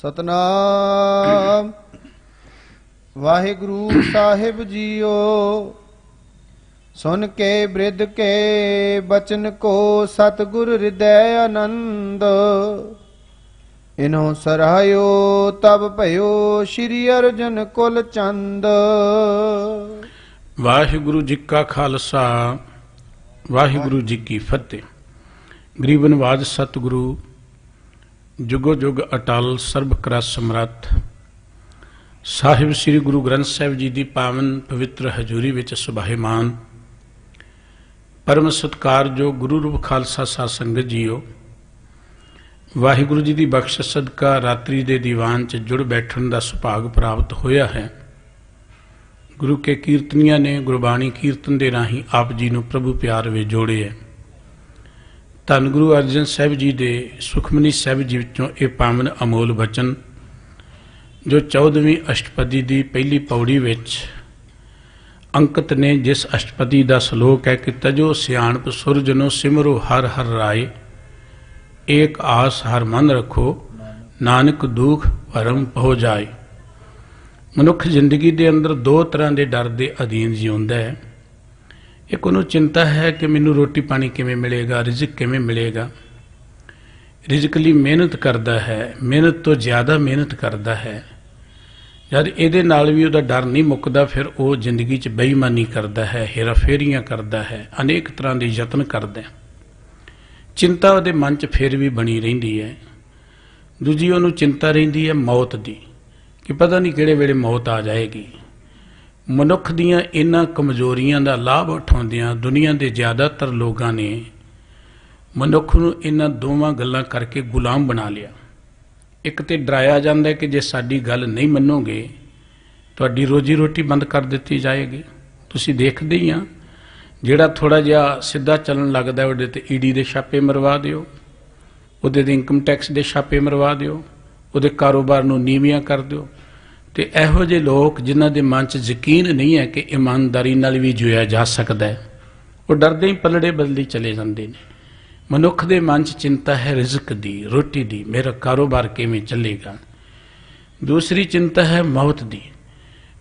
ਸਤਨਾਮ ਵਾਹਿਗੁਰੂ ਸਾਹਿਬ JIO ਸੁਨ ਕੇ ਬ੍ਰਿਧ ਕੇ ਬਚਨ ਕੋ ਸਤਗੁਰ ਹਿਰਦੈ ਆਨੰਦ ਇਨੋ ਸਰਾਇਓ ਤਬ ਭਇਓ ਸ਼੍ਰੀ ਅਰਜਨ ਕੁਲ ਚੰਦ ਵਾਹਿਗੁਰੂ ਜੀ ਕਾ ਖਾਲਸਾ ਵਾਹਿਗੁਰੂ ਜੀ ਕੀ ਫਤਿਹ ਗਰੀਬਨ ਨਿਵਾਜ ਸਤਗੁਰੂ ਜੁਗੋ ਜੁਗ ਅਟਲ ਸਰਬ ਕਰਾ ਸਮਰੱਥ ਸਾਹਿਬ ਸ੍ਰੀ ਗੁਰੂ ਗ੍ਰੰਥ ਸਾਹਿਬ ਜੀ ਦੀ ਪਾਵਨ ਪਵਿੱਤਰ ਹਜ਼ੂਰੀ ਵਿੱਚ ਸੁਭਾਏਮਾਨ ਪਰਮ ਸਤਕਾਰਯੋਗ ਗੁਰੂ ਰੂਪ ਖਾਲਸਾ ਸਾਧ ਸੰਗਤ ਜੀਓ ਵਾਹਿਗੁਰੂ ਜੀ ਦੀ ਬਖਸ਼ਿਸ਼ ਸਦਕਾ ਰਾਤਰੀ ਦੇ ਦੀਵਾਨ 'ਚ ਜੁੜ ਬੈਠਣ ਦਾ ਸੁਭਾਗ ਪ੍ਰਾਪਤ ਹੋਇਆ ਹੈ ਗੁਰੂ ਕੇ ਕੀਰਤਨੀਆਂ ਨੇ ਗੁਰਬਾਣੀ ਕੀਰਤਨ ਦੇ ਰਾਹੀਂ ਆਪ ਜੀ ਨੂੰ ਪ੍ਰਭੂ ਪਿਆਰ ਵਿੱਚ ਜੋੜਿਆ ਧੰਨ ਗੁਰੂ ਅਰਜਨ ਸਾਹਿਬ ਜੀ ਦੇ ਸੁਖਮਨੀ ਸਾਹਿਬ ਜੀ ਵਿੱਚੋਂ ਇਹ ਪਾਵਨ ਅਮੋਲ ਬਚਨ ਜੋ 14ਵੀਂ ਅਸ਼ਟਪਦੀ ਦੀ ਪਹਿਲੀ ਪੌੜੀ ਵਿੱਚ ਅੰਕਤ ਨੇ ਜਿਸ ਅਸ਼ਟਪਦੀ ਦਾ ਸ਼ਲੋਕ ਹੈ ਕਿ ਤਜੋ ਸਿਆਣਪ ਸੁਰਜਨੋ ਸਿਮਰੋ ਹਰ ਹਰ ਰਾਏ ਏਕ ਆਸ ਹਰ ਮਨ ਰੱਖੋ ਨਾਨਕ ਦੁਖ ਪਰਮ ਪਹੁ ਜਾਏ ਮਨੁੱਖ ਜ਼ਿੰਦਗੀ ਦੇ ਅੰਦਰ ਦੋ ਤਰ੍ਹਾਂ ਦੇ ਡਰ ਦੇ ਅਧੀਨ ਜਿਉਂਦਾ ਹੈ ਇੱਕ ਉਹਨੂੰ ਚਿੰਤਾ ਹੈ ਕਿ ਮੈਨੂੰ ਰੋਟੀ ਪਾਣੀ ਕਿਵੇਂ ਮਿਲੇਗਾ ਰਿਜ਼ਕ ਕਿਵੇਂ ਮਿਲੇਗਾ ਰਿਜ਼ਕ ਲਈ ਮਿਹਨਤ ਕਰਦਾ ਹੈ ਮਿਹਨਤ ਤੋਂ ਜ਼ਿਆਦਾ ਮਿਹਨਤ ਕਰਦਾ ਹੈ ਜਦ ਇਹਦੇ ਨਾਲ ਵੀ ਉਹਦਾ ਡਰ ਨਹੀਂ ਮੁੱਕਦਾ ਫਿਰ ਉਹ ਜ਼ਿੰਦਗੀ 'ਚ ਬੇਈਮਾਨੀ ਕਰਦਾ ਹੈ ਹੇਰਾਫੇਰੀਆਂ ਕਰਦਾ ਹੈ ਅਨੇਕ ਤਰ੍ਹਾਂ ਦੇ ਯਤਨ ਕਰਦਾ ਹੈ ਚਿੰਤਾ ਉਹਦੇ ਮਨ 'ਚ ਫਿਰ ਵੀ ਬਣੀ ਰਹਿੰਦੀ ਹੈ ਦੂਜੀ ਉਹਨੂੰ ਚਿੰਤਾ ਰਹਿੰਦੀ ਹੈ ਮੌਤ ਦੀ ਕਿ ਪਤਾ ਨਹੀਂ ਕਿਹੜੇ ਵੇਲੇ ਮੌਤ ਆ ਜਾਏਗੀ ਮਨੁੱਖ ਦੀਆਂ ਇਹਨਾਂ ਕਮਜ਼ੋਰੀਆਂ ਦਾ ਲਾਭ ਉਠਾਉਂਦਿਆਂ ਦੁਨੀਆ ਦੇ ਜ਼ਿਆਦਾਤਰ ਲੋਕਾਂ ਨੇ ਮਨੁੱਖ ਨੂੰ ਇਹਨਾਂ ਦੋਵਾਂ ਗੱਲਾਂ ਕਰਕੇ ਗੁਲਾਮ ਬਣਾ ਲਿਆ ਇੱਕ ਤੇ ਡਰਾਇਆ ਜਾਂਦਾ ਕਿ ਜੇ ਸਾਡੀ ਗੱਲ ਨਹੀਂ ਮੰਨੋਗੇ ਤੁਹਾਡੀ ਰੋਜੀ ਰੋਟੀ ਬੰਦ ਕਰ ਦਿੱਤੀ ਜਾਏਗੀ ਤੁਸੀਂ ਦੇਖਦੇ ਹੀ ਆ ਜਿਹੜਾ ਥੋੜਾ ਜਿਹਾ ਸਿੱਧਾ ਚੱਲਣ ਲੱਗਦਾ ਉਹਦੇ ਤੇ ਈਡੀ ਦੇ ਛਾਪੇ ਮਰਵਾ ਦਿਓ ਉਹਦੇ ਦੇ ਇਨਕਮ ਟੈਕਸ ਦੇ ਛਾਪੇ ਮਰਵਾ ਦਿਓ ਉਹਦੇ ਕਾਰੋਬਾਰ ਨੂੰ ਨੀਵੀਆਂ ਕਰ ਦਿਓ ਤੇ ਇਹੋ ਜਿਹੇ ਲੋਕ ਜਿਨ੍ਹਾਂ ਦੇ ਮਨ 'ਚ ਯਕੀਨ ਨਹੀਂ ਹੈ ਕਿ ਇਮਾਨਦਾਰੀ ਨਾਲ ਵੀ ਜੁਇਆ ਜਾ ਸਕਦਾ ਹੈ ਉਹ ਡਰਦੇ ਹੀ ਪਲੜੇ ਬਦਲੀ ਚਲੇ ਜਾਂਦੇ ਨੇ ਮਨੁੱਖ ਦੇ ਮਨ 'ਚ ਚਿੰਤਾ ਹੈ ਰਿਜ਼ਕ ਦੀ ਰੋਟੀ ਦੀ ਮੇਰਾ ਕਾਰੋਬਾਰ ਕਿਵੇਂ ਚੱਲੇਗਾ ਦੂਸਰੀ ਚਿੰਤਾ ਹੈ ਮੌਤ ਦੀ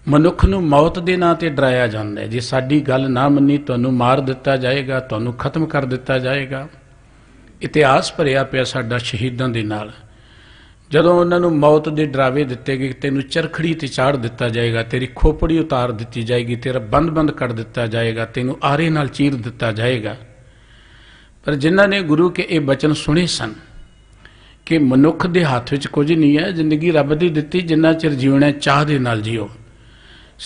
ਮਨੁੱਖ ਨੂੰ ਮੌਤ ਦੇ ਨਾਂ ਤੇ ਡਰਾਇਆ ਜਾਂਦਾ ਹੈ ਜੇ ਸਾਡੀ ਗੱਲ ਨਾ ਮੰਨੀ ਤੁਹਾਨੂੰ ਮਾਰ ਦਿੱਤਾ ਜਾਏਗਾ ਤੁਹਾਨੂੰ ਖਤਮ ਕਰ ਦਿੱਤਾ ਜਾਏਗਾ ਇਤਿਹਾਸ ਭਰਿਆ ਪਿਆ ਸਾਡਾ ਸ਼ਹੀਦਾਂ ਦੇ ਨਾਲ ਜਦੋਂ ਉਹਨਾਂ ਨੂੰ ਮੌਤ ਦੇ ਡਰਾਵੇ ਦਿੱਤੇ ਗਏ ਤੈਨੂੰ ਚਰਖੜੀ ਤੇ ਚਾੜ ਦਿੱਤਾ ਜਾਏਗਾ ਤੇਰੀ ਖੋਪੜੀ ਉਤਾਰ ਦਿੱਤੀ ਜਾਏਗੀ ਤੇਰਾ ਬੰਦ-ਬੰਦ ਕਰ ਦਿੱਤਾ ਜਾਏਗਾ ਤੈਨੂੰ ਆਰੇ ਨਾਲ ਚੀਰ ਦਿੱਤਾ ਜਾਏਗਾ ਪਰ ਜਿਨ੍ਹਾਂ ਨੇ ਗੁਰੂ ਕੇ ਇਹ ਬਚਨ ਸੁਣੇ ਸਨ ਕਿ ਮਨੁੱਖ ਦੇ ਹੱਥ ਵਿੱਚ ਕੁਝ ਨਹੀਂ ਹੈ ਜ਼ਿੰਦਗੀ ਰੱਬ ਦੀ ਦਿੱਤੀ ਜਿੰਨਾ ਚਿਰ ਜੀਵਣਾ ਚਾਹ ਦੇ ਨਾਲ ਜਿਓ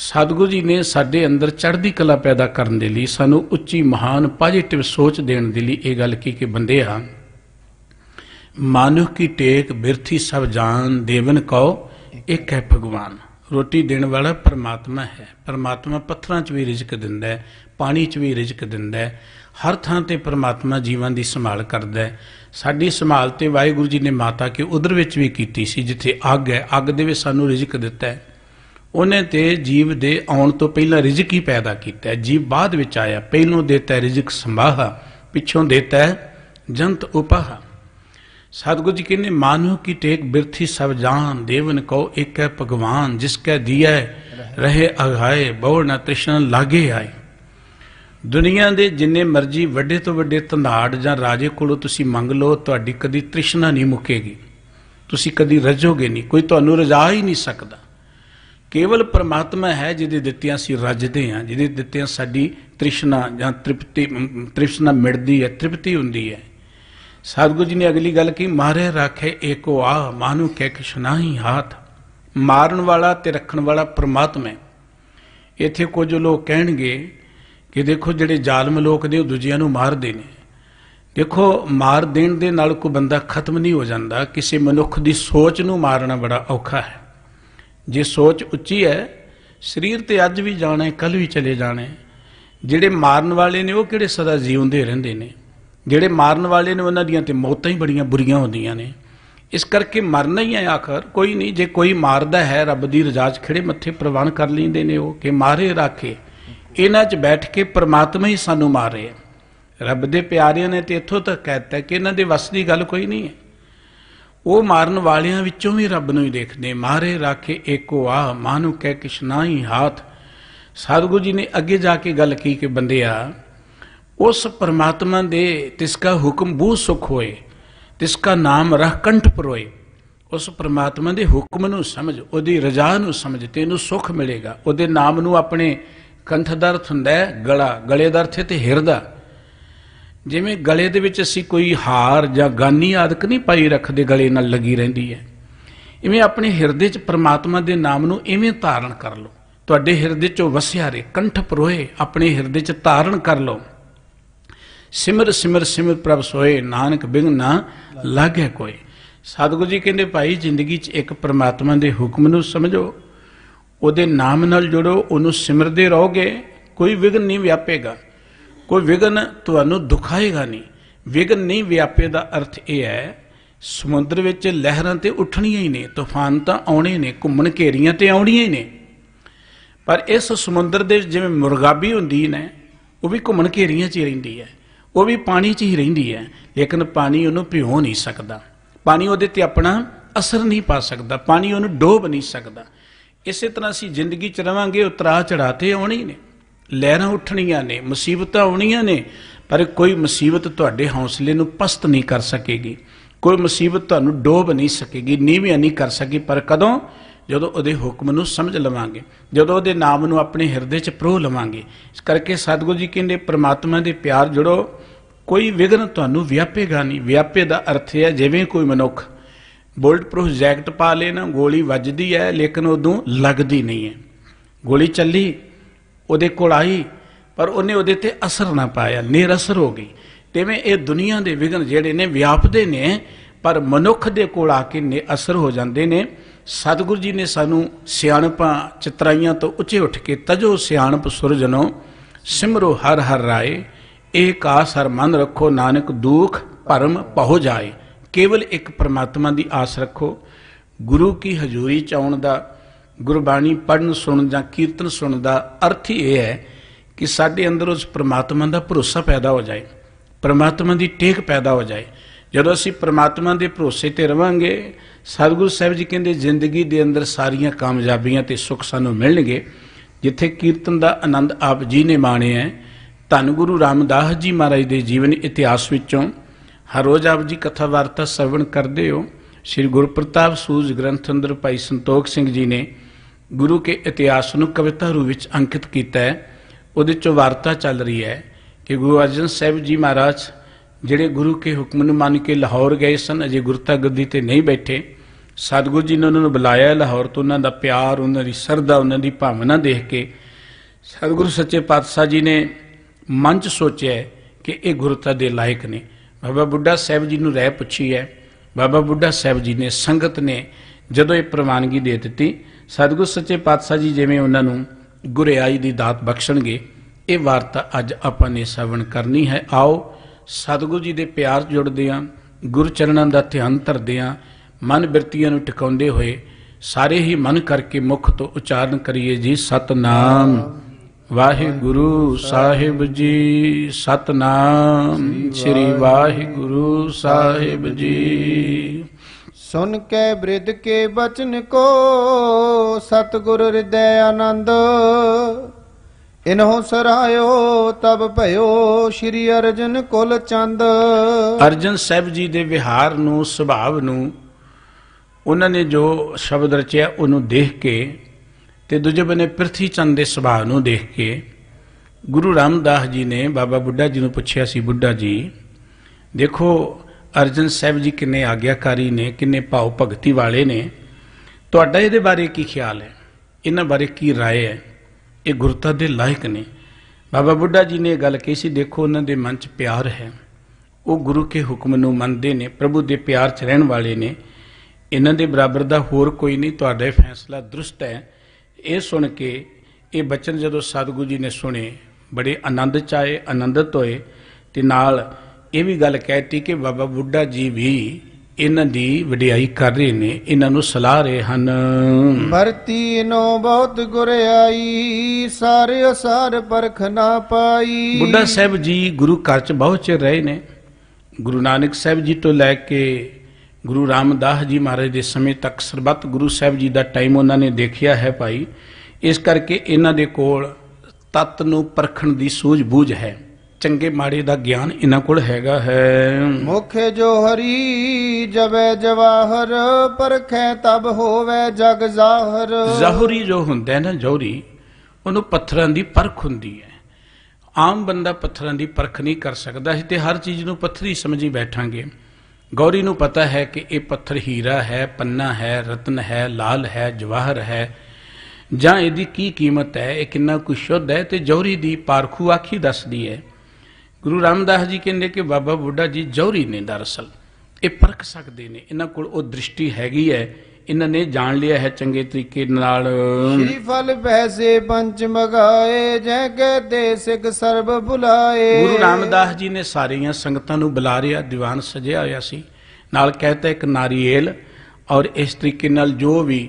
ਸਤਿਗੁਰੂ ਜੀ ਨੇ ਸਾਡੇ ਅੰਦਰ ਚੜ੍ਹਦੀ ਕਲਾ ਪੈਦਾ ਕਰਨ ਦੇ ਲਈ ਸਾਨੂੰ ਉੱਚੀ ਮਹਾਨ ਪੋਜ਼ਿਟਿਵ ਸੋਚ ਦੇਣ ਦੇ ਲਈ ਇਹ ਗੱਲ ਕੀ ਕਿ ਬੰਦੇ ਆ ਮਾਨੁਖ ਕੀ ਟੇਕ ਬਿਰਥੀ ਸਭ ਜਾਨ ਦੇਵਨ ਕਉ ਇੱਕ ਹੈ ਭਗਵਾਨ ਰੋਟੀ ਦੇਣ ਵਾਲਾ ਪਰਮਾਤਮਾ ਹੈ ਪਰਮਾਤਮਾ ਪੱਥਰਾਂ 'ਚ ਵੀ ਰਿਜ਼ਕ ਦਿੰਦਾ ਹੈ ਪਾਣੀ 'ਚ ਵੀ ਰਿਜ਼ਕ ਦਿੰਦਾ ਹੈ ਹਰ ਥਾਂ ਤੇ ਪਰਮਾਤਮਾ ਜੀਵਾਂ ਦੀ ਸੰਭਾਲ ਕਰਦਾ ਹੈ ਸਾਡੀ ਸੰਭਾਲ ਤੇ ਵਾਹਿਗੁਰੂ ਜੀ ਨੇ ਮਾਤਾ ਕੇ ਉਧਰ ਵਿੱਚ ਵੀ ਕੀਤੀ ਸੀ ਜਿੱਥੇ ਅੱਗ ਹੈ ਅੱਗ ਦੇ ਵਿੱਚ ਸਾਨੂੰ ਰਿਜ਼ਕ ਦਿੱਤਾ ਹੈ ਉਹਨੇ ਤੇ ਜੀਵ ਦੇ ਆਉਣ ਤੋਂ ਪਹਿਲਾਂ ਰਿਜ਼ਕ ਹੀ ਪੈਦਾ ਕੀਤਾ ਹੈ ਜੀਵ ਬਾਅਦ ਵਿੱਚ ਆਇਆ ਪਹਿਲੋਂ ਦਿੱਤਾ ਰਿਜ਼ਕ ਸੰਭਾਹਾ ਪਿੱਛੋਂ ਦਿੱਤਾ ਜੰਤ ਉਪਾਹਾ ਸਤਿਗੁਰ ਜੀ ਕਹਿੰਦੇ ਮਾਨੋ ਕੀ ਟੇਕ ਬਿਰਥੀ ਸਭ ਜਾਨ ਦੇਵਨ ਕੋ ਇੱਕ ਹੈ ਭਗਵਾਨ ਜਿਸ ਕੈ ਦੀਐ ਰਹੇ ਅਗਾਏ ਬਹੁ ਨਾ ਤ੍ਰਿਸ਼ਨ ਲਾਗੇ ਆਏ ਦੁਨੀਆ ਦੇ ਜਿੰਨੇ ਮਰਜੀ ਵੱਡੇ ਤੋਂ ਵੱਡੇ ਧੰਦਾੜ ਜਾਂ ਰਾਜੇ ਕੋਲੋਂ ਤੁਸੀਂ ਮੰਗ ਲਓ ਤੁਹਾਡੀ ਕਦੀ ਤ੍ਰਿਸ਼ਨਾ ਨਹੀਂ ਮੁਕੇਗੀ ਤੁਸੀਂ ਕਦੀ ਰਜੋਗੇ ਨਹੀਂ ਕੋਈ ਤੁਹਾਨੂੰ ਰਜਾ ਹੀ ਨਹੀਂ ਸਕਦਾ ਕੇਵਲ ਪ੍ਰਮਾਤਮਾ ਹੈ ਜਿਹਦੇ ਦਿੱਤਿਆਂ ਸੀ ਰਜਦੇ ਆ ਜਿਹਦੇ ਦਿੱਤਿਆਂ ਸਾਡੀ ਤ੍ਰਿਸ਼ਨਾ ਜਾਂ ਤ੍ਰਿਪਤੀ ਤ੍ਰਿਸ਼ਨਾ ਮਿਟਦੀ ਹੈ ਤ੍ਰਿਪਤੀ ਹੁੰਦੀ ਹੈ ਸਤਿਗੁਰੂ ਜੀ ਨੇ ਅਗਲੀ ਗੱਲ ਕੀ ਮਾਰੇ ਰੱਖੇ ਏਕੋ ਆ ਕੇ ਕੈ ਹੀ ਹਾਥ ਮਾਰਨ ਵਾਲਾ ਤੇ ਰੱਖਣ ਵਾਲਾ ਪ੍ਰਮਾਤਮਾ ਹੈ ਇੱਥੇ ਕੁਝ ਲੋਕ ਕਹਿਣਗੇ ਕਿ ਦੇਖੋ ਜਿਹੜੇ ਜ਼ਾਲਮ ਲੋਕ ਨੇ ਉਹ ਦੂਜਿਆਂ ਨੂੰ ਮਾਰਦੇ ਨੇ ਦੇਖੋ ਮਾਰ ਦੇਣ ਦੇ ਨਾਲ ਕੋ ਬੰਦਾ ਖਤਮ ਨਹੀਂ ਹੋ ਜਾਂਦਾ ਕਿਸੇ ਮਨੁੱਖ ਦੀ ਸੋਚ ਨੂੰ ਮਾਰਨਾ ਬੜਾ ਔਖਾ ਹੈ ਜੇ ਸੋਚ ਉੱਚੀ ਹੈ ਸਰੀਰ ਤੇ ਅੱਜ ਵੀ ਜਾਣਾ ਹੈ ਕੱਲ ਵੀ ਚਲੇ ਜਾਣਾ ਹੈ ਜਿਹੜੇ ਮਾਰਨ ਵਾਲੇ ਨੇ ਉਹ ਕਿਹੜੇ ਸਦਾ ਜੀਉਂਦੇ ਰਹਿੰਦੇ ਨੇ ਜਿਹੜੇ ਮਾਰਨ ਵਾਲੇ ਨੇ ਉਹਨਾਂ ਦੀਆਂ ਤੇ ਮੌਤਾਂ ਹੀ ਬੜੀਆਂ ਬੁਰੀਆਂ ਹੁੰਦੀਆਂ ਨੇ ਇਸ ਕਰਕੇ ਮਰਨਾ ਹੀ ਹੈ ਆਖਰ ਕੋਈ ਨਹੀਂ ਜੇ ਕੋਈ ਮਾਰਦਾ ਹੈ ਰੱਬ ਦੀ ਰਜ਼ਾ 'ਚ ਖੜੇ ਮੱਥੇ ਪ੍ਰਵਾਨ ਕਰ ਲੈਂਦੇ ਨੇ ਉਹ ਕਿ ਮਾਰੇ ਰੱਖੇ ਇਹਨਾਂ 'ਚ ਬੈਠ ਕੇ ਪ੍ਰਮਾਤਮਾ ਹੀ ਸਾਨੂੰ ਮਾਰ ਰਿਹਾ ਰੱਬ ਦੇ ਪਿਆਰਿਆਂ ਨੇ ਤੇ ਇੱਥੋਂ ਤੱਕ ਕਹਿਤਾ ਕਿ ਇਹਨਾਂ ਦੇ ਵਸ ਦੀ ਗੱਲ ਕੋਈ ਨਹੀਂ ਹੈ ਉਹ ਮਾਰਨ ਵਾਲਿਆਂ ਵਿੱਚੋਂ ਵੀ ਰੱਬ ਨੂੰ ਹੀ ਦੇਖਦੇ ਮਾਰੇ ਰੱਖੇ ਏਕੋ ਆ ਮਾਨੁ ਕਹਿ ਹੀ ਹਾਥ ਸਤਗੁਰੂ ਜੀ ਨੇ ਅੱਗੇ ਜਾ ਕੇ ਗੱਲ ਕੀ ਕਿ ਬੰਦਿਆ ਉਸ ਪਰਮਾਤਮਾ ਦੇ ਤਿਸ ਕਾ ਹੁਕਮ ਬੂ ਸੁਖ ਹੋਏ ਤਿਸ ਕਾ ਨਾਮ ਰਖ ਕੰਠ ਪਰੋਏ ਉਸ ਪਰਮਾਤਮਾ ਦੇ ਹੁਕਮ ਨੂੰ ਸਮਝ ਉਹਦੀ ਰਜ਼ਾ ਨੂੰ ਸਮਝ ਤੈਨੂੰ ਸੁਖ ਮਿਲੇਗਾ ਉਹਦੇ ਨਾਮ ਨੂੰ ਆਪਣੇ ਕੰਠ ਦਾ ਅਰਥ ਹੁੰਦਾ ਹੈ ਗਲਾ ਗਲੇ ਦਾ ਅਰਥ ਹੈ ਤੇ ਹਿਰਦਾ ਜਿਵੇਂ ਗਲੇ ਦੇ ਵਿੱਚ ਅਸੀਂ ਕੋਈ ਹਾਰ ਜਾਂ ਗਾਨੀ ਆਦਿਕ ਨਹੀਂ ਪਾਈ ਰੱਖਦੇ ਗਲੇ ਨਾਲ ਲੱਗੀ ਰਹਿੰਦੀ ਹੈ ਇਵੇਂ ਆਪਣੇ ਹਿਰਦੇ 'ਚ ਪਰਮਾਤਮਾ ਦੇ ਨਾਮ ਨੂੰ ਇਵੇਂ ਧਾਰਨ ਕਰ ਲਓ ਤੁਹਾਡੇ ਹਿਰਦੇ 'ਚ ਵਸਿਆ ਰੇ ਕੰਠ ਪਰੋਏ ਆਪਣੇ ਹਿਰਦੇ 'ਚ ਧਾਰਨ ਕਰ ਲਓ ਸਿਮਰ ਸਿਮਰ ਸਿਮਰ ਪ੍ਰਭ ਸੋਏ ਨਾਨਕ ਬਿੰਗ ਨਾ ਲਾਗੇ ਕੋਈ ਸਤਿਗੁਰੂ ਜੀ ਕਹਿੰਦੇ ਭਾਈ ਜ਼ਿੰਦਗੀ 'ਚ ਇੱਕ ਪ੍ਰਮਾਤਮਾ ਦੇ ਹੁਕਮ ਨੂੰ ਸਮਝੋ ਉਹਦੇ ਨਾਮ ਨਾਲ ਜੁੜੋ ਉਹਨੂੰ ਸਿਮਰਦੇ ਰਹੋਗੇ ਕੋਈ ਵਿਗਨ ਨਹੀਂ ਵਿਆਪੇਗਾ ਕੋਈ ਵਿਗਨ ਤੁਹਾਨੂੰ ਦੁਖਾਏਗਾ ਨਹੀਂ ਵਿਗਨ ਨਹੀਂ ਵਿਆਪੇ ਦਾ ਅਰਥ ਇਹ ਹੈ ਸਮੁੰਦਰ ਵਿੱਚ ਲਹਿਰਾਂ ਤੇ ਉੱਠਣੀਆਂ ਹੀ ਨੇ ਤੂਫਾਨ ਤਾਂ ਆਉਣੇ ਨੇ ਘੁੰਮਣ ਘੇਰੀਆਂ ਤੇ ਆਉਣੀਆਂ ਹੀ ਨੇ ਪਰ ਇਸ ਸਮੁੰਦਰ ਦੇ ਜਿਵੇਂ ਮੁਰਗਾਬੀ ਹੁੰਦੀ ਨੇ ਉਹ ਵੀ ਘੁੰਮਣ ਘੇਰੀਆਂ 'ਚ ਰਹਿੰਦੀ ਹੈ ਉਹ ਵੀ ਪਾਣੀ 'ਚ ਹੀ ਰਹਿੰਦੀ ਹੈ ਲੇਕਿਨ ਪਾਣੀ ਉਹਨੂੰ ਭਿਉ ਨਹੀਂ ਸਕਦਾ ਪਾਣੀ ਉਹਦੇ ਤੇ ਆਪਣਾ ਅਸਰ ਨਹੀਂ ਪਾ ਸਕਦਾ ਪਾਣੀ ਉਹਨੂੰ ਡੋਬ ਨਹੀਂ ਸਕਦਾ ਇਸੇ ਤਰ੍ਹਾਂ ਅਸੀਂ ਜ਼ਿੰਦਗੀ 'ਚ ਰਵਾਂਗੇ ਉਤਰਾ ਚੜਾਤੇ ਆਉਣੀ ਨੇ ਲਹਿਰਾਂ ਉੱਠਣੀਆਂ ਨੇ ਮੁਸੀਬਤਾਂ ਆਉਣੀਆਂ ਨੇ ਪਰ ਕੋਈ ਮੁਸੀਬਤ ਤੁਹਾਡੇ ਹੌਸਲੇ ਨੂੰ ਪਸਤ ਨਹੀਂ ਕਰ ਸਕੇਗੀ ਕੋਈ ਮੁਸੀਬਤ ਤੁਹਾਨੂੰ ਡੋਬ ਨਹੀਂ ਸਕੇਗੀ ਨੀਵਿਆਂ ਨਹੀਂ ਕਰ ਸਕੀ ਪਰ ਕਦੋਂ ਜਦੋਂ ਉਹਦੇ ਹੁਕਮ ਨੂੰ ਸਮਝ ਲਵਾਂਗੇ ਜਦੋਂ ਉਹਦੇ ਨਾਮ ਨੂੰ ਆਪਣੇ ਹਿਰਦੇ 'ਚ ਪ੍ਰੋ ਲਵਾਂਗੇ ਇਸ ਕਰਕੇ ਸਤਿਗੁਰੂ ਜੀ ਕਹਿੰਦੇ ਪ੍ਰਮਾਤਮਾ ਦੇ ਪਿਆਰ ਜੁੜੋ ਕੋਈ ਵਿਗਨ ਤੁਹਾਨੂੰ ਵਿਆਪੇਗਾ ਨਹੀਂ ਵਿਆਪੇ ਦਾ ਅਰਥ ਹੈ ਜਿਵੇਂ ਕੋਈ ਮਨੁੱਖ ਬੁਲਟ ਪ੍ਰੂਫ ਜੈਕਟ ਪਾ ਲੈ ਨਾ ਗੋਲੀ ਵੱਜਦੀ ਹੈ ਲੇਕਿਨ ਉਦੋਂ ਲੱਗਦੀ ਨਹੀਂ ਹੈ ਗੋਲੀ ਚੱਲੀ ਉਹਦੇ ਕੋਲ ਆਈ ਪਰ ਉਹਨੇ ਉਹਦੇ ਤੇ ਅਸਰ ਨਾ ਪਾਇਆ ਨਿਰਅਸਰ ਹੋ ਗਈ ਤੇਵੇਂ ਇਹ ਦੁਨੀਆ ਦੇ ਵਿਗਨ ਜਿਹੜੇ ਨੇ ਵਿਆਪਦੇ ਨੇ ਪਰ ਮਨੁੱਖ ਦੇ ਕੋਲ ਆ ਕੇ ਨੇ ਅਸਰ ਹੋ ਜਾਂਦੇ ਨੇ ਸਤਿਗੁਰੂ ਜੀ ਨੇ ਸਾਨੂੰ ਸਿਆਣਪਾਂ ਚਤਰਾਈਆਂ ਤੋਂ ਉੱਚੇ ਉੱਠ ਕੇ ਤਜੋ ਸਿਆਣਪ ਸੁਰਜਨੋ ਸਿਮਰੋ ਹਰ ਹਰ ਰਾਏ ਏਕ ਹਰ ਮਨ ਰੱਖੋ ਨਾਨਕ ਦੁਖ ਭਰਮ ਪਹੁ ਜਾਏ ਕੇਵਲ ਇੱਕ ਪਰਮਾਤਮਾ ਦੀ ਆਸ ਰੱਖੋ ਗੁਰੂ ਕੀ ਹਜ਼ੂਰੀ ਚ ਆਉਣ ਦਾ ਗੁਰਬਾਣੀ ਪੜਨ ਸੁਣਨ ਜਾਂ ਕੀਰਤਨ ਸੁਣਨ ਦਾ ਅਰਥ ਹੀ ਇਹ ਹੈ ਕਿ ਸਾਡੇ ਅੰਦਰ ਉਸ ਪਰਮਾਤਮਾ ਦਾ ਭਰੋਸਾ ਪੈਦਾ ਹੋ ਜਾਏ ਪਰਮਾਤਮਾ ਦੀ ਟੇਕ ਪੈਦਾ ਹੋ ਜਾਏ ਜਦੋਂ ਅਸੀਂ ਪ੍ਰਮਾਤਮਾ ਦੇ ਭਰੋਸੇ ਤੇ ਰਵਾਂਗੇ ਸਤਿਗੁਰੂ ਸਾਹਿਬ ਜੀ ਕਹਿੰਦੇ ਜ਼ਿੰਦਗੀ ਦੇ ਅੰਦਰ ਸਾਰੀਆਂ ਕਾਮਯਾਬੀਆਂ ਤੇ ਸੁੱਖ ਸਾਨੂੰ ਮਿਲਣਗੇ ਜਿੱਥੇ ਕੀਰਤਨ ਦਾ ਆਨੰਦ ਆਪ ਜੀ ਨੇ ਮਾਣਿਆ ਹੈ ਧੰਨ ਗੁਰੂ ਰਾਮਦਾਸ ਜੀ ਮਹਾਰਾਜ ਦੇ ਜੀਵਨ ਇਤਿਹਾਸ ਵਿੱਚੋਂ ਹਰ ਰੋਜ਼ ਆਪ ਜੀ ਕਥਾ ਵਾਰਤਾ ਸਰਵਣ ਕਰਦੇ ਹੋ ਸ੍ਰੀ ਗੁਰਪ੍ਰਤਾਪ ਸੂਝ ਗ੍ਰੰਥ ਅੰਦਰ ਭਾਈ ਸੰਤੋਖ ਸਿੰਘ ਜੀ ਨੇ ਗੁਰੂ ਕੇ ਇਤਿਹਾਸ ਨੂੰ ਕਵਿਤਾ ਰੂਪ ਵਿੱਚ ਅੰਕਿਤ ਕੀਤਾ ਹੈ ਉਹਦੇ ਚੋਂ ਵਾਰਤਾ ਚੱਲ ਰਹੀ ਹੈ ਕਿ ਗੁਰੂ ਅਰਜਨ ਸਾਹਿਬ ਜੀ ਮਹਾਰਾਜ ਜਿਹੜੇ ਗੁਰੂ ਕੇ ਹੁਕਮ ਨੂੰ ਮੰਨ ਕੇ ਲਾਹੌਰ ਗਏ ਸਨ ਅਜੇ ਗੁਰਤਾ ਗੱਦੀ ਤੇ ਨਹੀਂ ਬੈਠੇ ਸਤਗੁਰੂ ਜੀ ਨੇ ਉਹਨਾਂ ਨੂੰ ਬੁਲਾਇਆ ਲਾਹੌਰ ਤੋਂ ਉਹਨਾਂ ਦਾ ਪਿਆਰ ਉਹਨਾਂ ਦੀ ਸਰਦਾ ਉਹਨਾਂ ਦੀ ਭਾਵਨਾ ਦੇਖ ਕੇ ਸਤਗੁਰੂ ਸੱਚੇ ਪਾਤਸ਼ਾਹ ਜੀ ਨੇ ਮਨ 'ਚ ਸੋਚਿਆ ਕਿ ਇਹ ਗੁਰਤਾ ਦੇ ਲਾਇਕ ਨੇ ਬਾਬਾ ਬੁੱਢਾ ਸਾਹਿਬ ਜੀ ਨੂੰ ਰਹਿ ਪੁੱਛੀ ਹੈ ਬਾਬਾ ਬੁੱਢਾ ਸਾਹਿਬ ਜੀ ਨੇ ਸੰਗਤ ਨੇ ਜਦੋਂ ਇਹ ਪ੍ਰਵਾਨਗੀ ਦੇ ਦਿੱਤੀ ਸਤਗੁਰ ਸੱਚੇ ਪਾਤਸ਼ਾਹ ਜੀ ਜਿਵੇਂ ਉਹਨਾਂ ਨੂੰ ਗੁਰਿਆਈ ਦੀ ਦਾਤ ਬਖਸ਼ਣਗੇ ਇਹ ਵਾਰਤਾ ਅੱਜ ਆਪਾਂ ਨੇ ਸ਼ਵਨ ਕਰਨੀ ਹੈ ਆਓ ਸਤਿਗੁਰੂ ਜੀ ਦੇ ਪਿਆਰ 'ਚ ਜੁੜਦੇ ਆ ਗੁਰ ਚਰਨਾਂ ਦਾ ਧਿਆਨ ਧਰਦੇ ਆ ਮਨ ਬਿਰਤੀਆਂ ਨੂੰ ਟਿਕਾਉਂਦੇ ਹੋਏ ਸਾਰੇ ਹੀ ਮਨ ਕਰਕੇ ਮੁਖ ਤੋਂ ਉਚਾਰਨ ਕਰੀਏ ਜੀ ਸਤਨਾਮ ਵਾਹਿਗੁਰੂ ਸਾਹਿਬ ਜੀ ਸਤਨਾਮ ਸ੍ਰੀ ਵਾਹਿਗੁਰੂ ਸਾਹਿਬ ਜੀ ਸੁਣ ਕੇ ਬ੍ਰਿਧ ਕੇ ਬਚਨ ਕੋ ਸਤਗੁਰ ਹਿਰਦੈ ਆਨੰਦ ਇਨਹੋ ਸਰਾਇਓ ਤਬ ਭਇਓ ਸ਼੍ਰੀ ਅਰਜਨ ਕੁਲ ਚੰਦ ਅਰਜਨ ਸਾਹਿਬ ਜੀ ਦੇ ਵਿਹਾਰ ਨੂੰ ਸੁਭਾਵ ਨੂੰ ਉਹਨਾਂ ਨੇ ਜੋ ਸ਼ਬਦ ਰਚਿਆ ਉਹਨੂੰ ਦੇਖ ਕੇ ਤੇ ਦੂਜੇ ਬਨੇ ਪ੍ਰਥੀ ਚੰਦ ਦੇ ਸੁਭਾਅ ਨੂੰ ਦੇਖ ਕੇ ਗੁਰੂ ਰਾਮਦਾਸ ਜੀ ਨੇ ਬਾਬਾ ਬੁੱਢਾ ਜੀ ਨੂੰ ਪੁੱਛਿਆ ਸੀ ਬੁੱਢਾ ਜੀ ਦੇਖੋ ਅਰਜਨ ਸਾਹਿਬ ਜੀ ਕਿੰਨੇ ਆਗਿਆਕਾਰੀ ਨੇ ਕਿੰਨੇ ਭਾਉ ਭਗਤੀ ਵਾਲੇ ਨੇ ਤੁਹਾਡਾ ਇਹਦੇ ਬਾਰੇ ਕੀ ਖਿਆਲ ਹੈ ਇਹਨਾਂ ਬਾਰੇ ਕੀ رائے ਹੈ ਇਹ ਗੁਰਤਾ ਦੇ ਲਾਇਕ ਨੇ ਬਾਬਾ ਬੁੱਢਾ ਜੀ ਨੇ ਇਹ ਗੱਲ ਕਹੀ ਸੀ ਦੇਖੋ ਉਹਨਾਂ ਦੇ ਮਨ 'ਚ ਪਿਆਰ ਹੈ ਉਹ ਗੁਰੂ ਕੇ ਹੁਕਮ ਨੂੰ ਮੰਨਦੇ ਨੇ ਪ੍ਰਭੂ ਦੇ ਪਿਆਰ 'ਚ ਰਹਿਣ ਵਾਲੇ ਨੇ ਇਹਨਾਂ ਦੇ ਬਰਾਬਰ ਦਾ ਹੋਰ ਕੋਈ ਨਹੀਂ ਤੁਹਾਡਾ ਫੈਸਲਾ ਦਰੁਸਤ ਹੈ ਇਹ ਸੁਣ ਕੇ ਇਹ ਬਚਨ ਜਦੋਂ ਸਤਗੁਰੂ ਜੀ ਨੇ ਸੁਣੇ ਬੜੇ ਆਨੰਦ ਚ ਆਏ ਆਨੰਦਿਤ ਹੋਏ ਤੇ ਨਾਲ ਇਹ ਵੀ ਗੱਲ ਕਹਿਤੀ ਕਿ ਬਾਬਾ ਬੁੱਢਾ ਜੀ ਵੀ ਇਹਨਾਂ ਦੀ ਵਡਿਆਈ ਕਰ ਰਹੇ ਨੇ ਇਹਨਾਂ ਨੂੰ ਸਲਾਹ ਰਹੇ ਹਨ ਵਰਤੀ ਨੋ ਬਹੁਤ ਗੁਰ ਆਈ ਸਾਰੇ ਅਸਾਰ ਪਰਖ ਨਾ ਪਾਈ ਬੁੱਢਾ ਸਾਹਿਬ ਜੀ ਗੁਰੂ ਘਰ ਚ ਬਹੁਤ ਚਿਰ ਰਹੇ ਨੇ ਗੁਰੂ ਨਾਨਕ ਸਾਹਿਬ ਜੀ ਤੋਂ ਲੈ ਕੇ ਗੁਰੂ ਰਾਮਦਾਸ ਜੀ ਮਹਾਰਾਜ ਦੇ ਸਮੇਂ ਤੱਕ ਸਰਬੱਤ ਗੁਰੂ ਸਾਹਿਬ ਜੀ ਦਾ ਟਾਈਮ ਉਹਨਾਂ ਨੇ ਦੇਖਿਆ ਹੈ ਭਾਈ ਇਸ ਕਰਕੇ ਇਹਨਾਂ ਦੇ ਕੋਲ ਤਤ ਨੂੰ ਪਰਖਣ ਦੀ ਸੂਝ ਬੂਝ ਹੈ ਚੰਗੇ ਮਾੜੇ ਦਾ ਗਿਆਨ ਇਹਨਾਂ ਕੋਲ ਹੈਗਾ ਹੈ ਮੁਖ ਜੋ ਹਰੀ ਜਵੇ ਜਵਾਹਰ ਪਰਖੇ ਤਬ ਹੋਵੇ ਜਗ ਜ਼ਾਹਰ ਜ਼ਹਰੀ ਜੋ ਹੁੰਦਾ ਨਾ ਜ਼ਹਰੀ ਉਹਨੂੰ ਪੱਥਰਾਂ ਦੀ ਪਰਖ ਹੁੰਦੀ ਹੈ ਆਮ ਬੰਦਾ ਪੱਥਰਾਂ ਦੀ ਪਰਖ ਨਹੀਂ ਕਰ ਸਕਦਾ ਤੇ ਹਰ ਚੀਜ਼ ਨੂੰ ਪੱਥਰੀ ਸਮਝੀ ਬੈਠਾਂਗੇ ਗੌਰੀ ਨੂੰ ਪਤਾ ਹੈ ਕਿ ਇਹ ਪੱਥਰ ਹੀਰਾ ਹੈ ਪੰਨਾ ਹੈ ਰਤਨ ਹੈ ਲਾਲ ਹੈ ਜਵਾਹਰ ਹੈ ਜਾਂ ਇਹਦੀ ਕੀ ਕੀਮਤ ਹੈ ਇਹ ਕਿੰਨਾ ਕੁ ਸ਼ੁੱਧ ਹੈ ਤੇ ਜੌਰੀ ਦੀ ਪਾਰਖੂ ਆਖੀ ਦੱਸਦੀ ਹੈ ਗੁਰੂ ਰਾਮਦਾਸ ਜੀ ਕਹਿੰਦੇ ਕਿ ਬਾਬਾ ਬੁੱਢਾ ਜੀ ਜੌਹਰੀ ਨੇ ਦਰਸਲ ਇਹ ਪਰਖ ਸਕਦੇ ਨੇ ਇਹਨਾਂ ਕੋਲ ਉਹ ਦ੍ਰਿਸ਼ਟੀ ਹੈਗੀ ਹੈ ਇਹਨਾਂ ਨੇ ਜਾਣ ਲਿਆ ਹੈ ਚੰਗੇ ਤਰੀਕੇ ਨਾਲ ਸ਼੍ਰੀ ਫਲ ਪੈਸੇ ਪੰਚ ਮਗਾਏ ਜੈ ਕੇ ਤੇ ਸਿੱਖ ਸਰਬ ਬੁਲਾਏ ਗੁਰੂ ਰਾਮਦਾਸ ਜੀ ਨੇ ਸਾਰੀਆਂ ਸੰਗਤਾਂ ਨੂੰ ਬੁਲਾ ਰਿਆ ਦੀਵਾਨ ਸਜਿਆ ਹੋਇਆ ਸੀ ਨਾਲ ਕਹਤਾ ਇੱਕ ਨਾਰੀਏਲ ਔਰ ਇਸ ਤਰੀਕੇ ਨਾਲ ਜੋ ਵੀ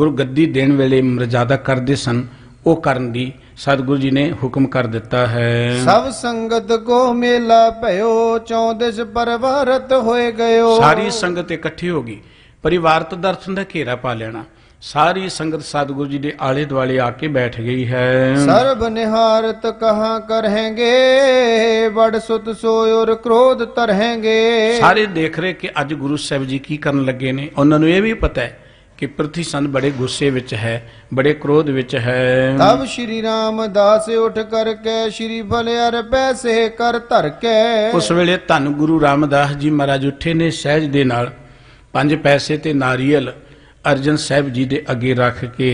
ਗੁਰਗੱਦੀ ਦੇਣ ਵੇਲੇ ਮਰਜ਼ਾਦਾ ਕਰਦੇ ਸਨ ਉਹ ਕਰਨ ਦੀ ਸਤਿਗੁਰੂ ਜੀ ਨੇ ਹੁਕਮ ਕਰ ਦਿੱਤਾ ਹੈ ਸਭ ਸੰਗਤ ਕੋ ਮੇਲਾ ਭਇਓ ਚੌਂਦਿਸ ਪਰਵਾਰਤ ਹੋਏ ਗਇਓ ਸਾਰੀ ਸੰਗਤ ਇਕੱਠੀ ਹੋ ਗਈ ਪਰਿਵਾਰਤ ਦਰਸ਼ਨ ਦਾ ਘੇਰਾ ਪਾ ਲੈਣਾ ਸਾਰੀ ਸੰਗਤ ਸਤਿਗੁਰੂ ਜੀ ਦੇ ਆਲੇ ਦੁਆਲੇ ਆ ਕੇ ਬੈਠ ਗਈ ਹੈ ਸਰਬ ਨਿਹਾਰਤ ਕਹਾ ਕਰਹਾਂਗੇ ਵਡ ਸੁਤ ਸੋਇ ਔਰ ਕ੍ਰੋਧ ਤਰਹਾਂਗੇ ਸਾਰੇ ਦੇਖ ਰਹੇ ਕਿ ਅੱਜ ਗੁਰੂ ਸਾਹਿਬ ਜੀ ਕੀ ਕਰਨ ਲੱਗੇ ਨੇ ਉਹਨਾਂ ਨੂੰ ਇਹ ਵੀ ਪਤਾ ਹੈ ਕਿ ਪ੍ਰਥੀ ਸੰਤ ਬੜੇ ਗੁੱਸੇ ਵਿੱਚ ਹੈ ਬੜੇ ਕ੍ਰੋਧ ਵਿੱਚ ਹੈ ਤਬ ਸ਼੍ਰੀ ਰਾਮਦਾਸ ਉੱਠ ਕਰਕੇ ਸ਼੍ਰੀ ਬਲਿਆਰ ਪੈਸੇ ਕਰ ਧਰ ਕੇ ਉਸ ਵੇਲੇ ਧੰਨ ਗੁਰੂ ਰਾਮਦਾਸ ਜੀ ਮਹਾਰਾਜ ਉੱਠੇ ਨੇ ਸਹਿਜ ਦੇ ਨਾਲ ਪੰਜ ਪੈਸੇ ਤੇ ਨਾਰੀਅਲ ਅਰਜਨ ਸਾਹਿਬ ਜੀ ਦੇ ਅੱਗੇ ਰੱਖ ਕੇ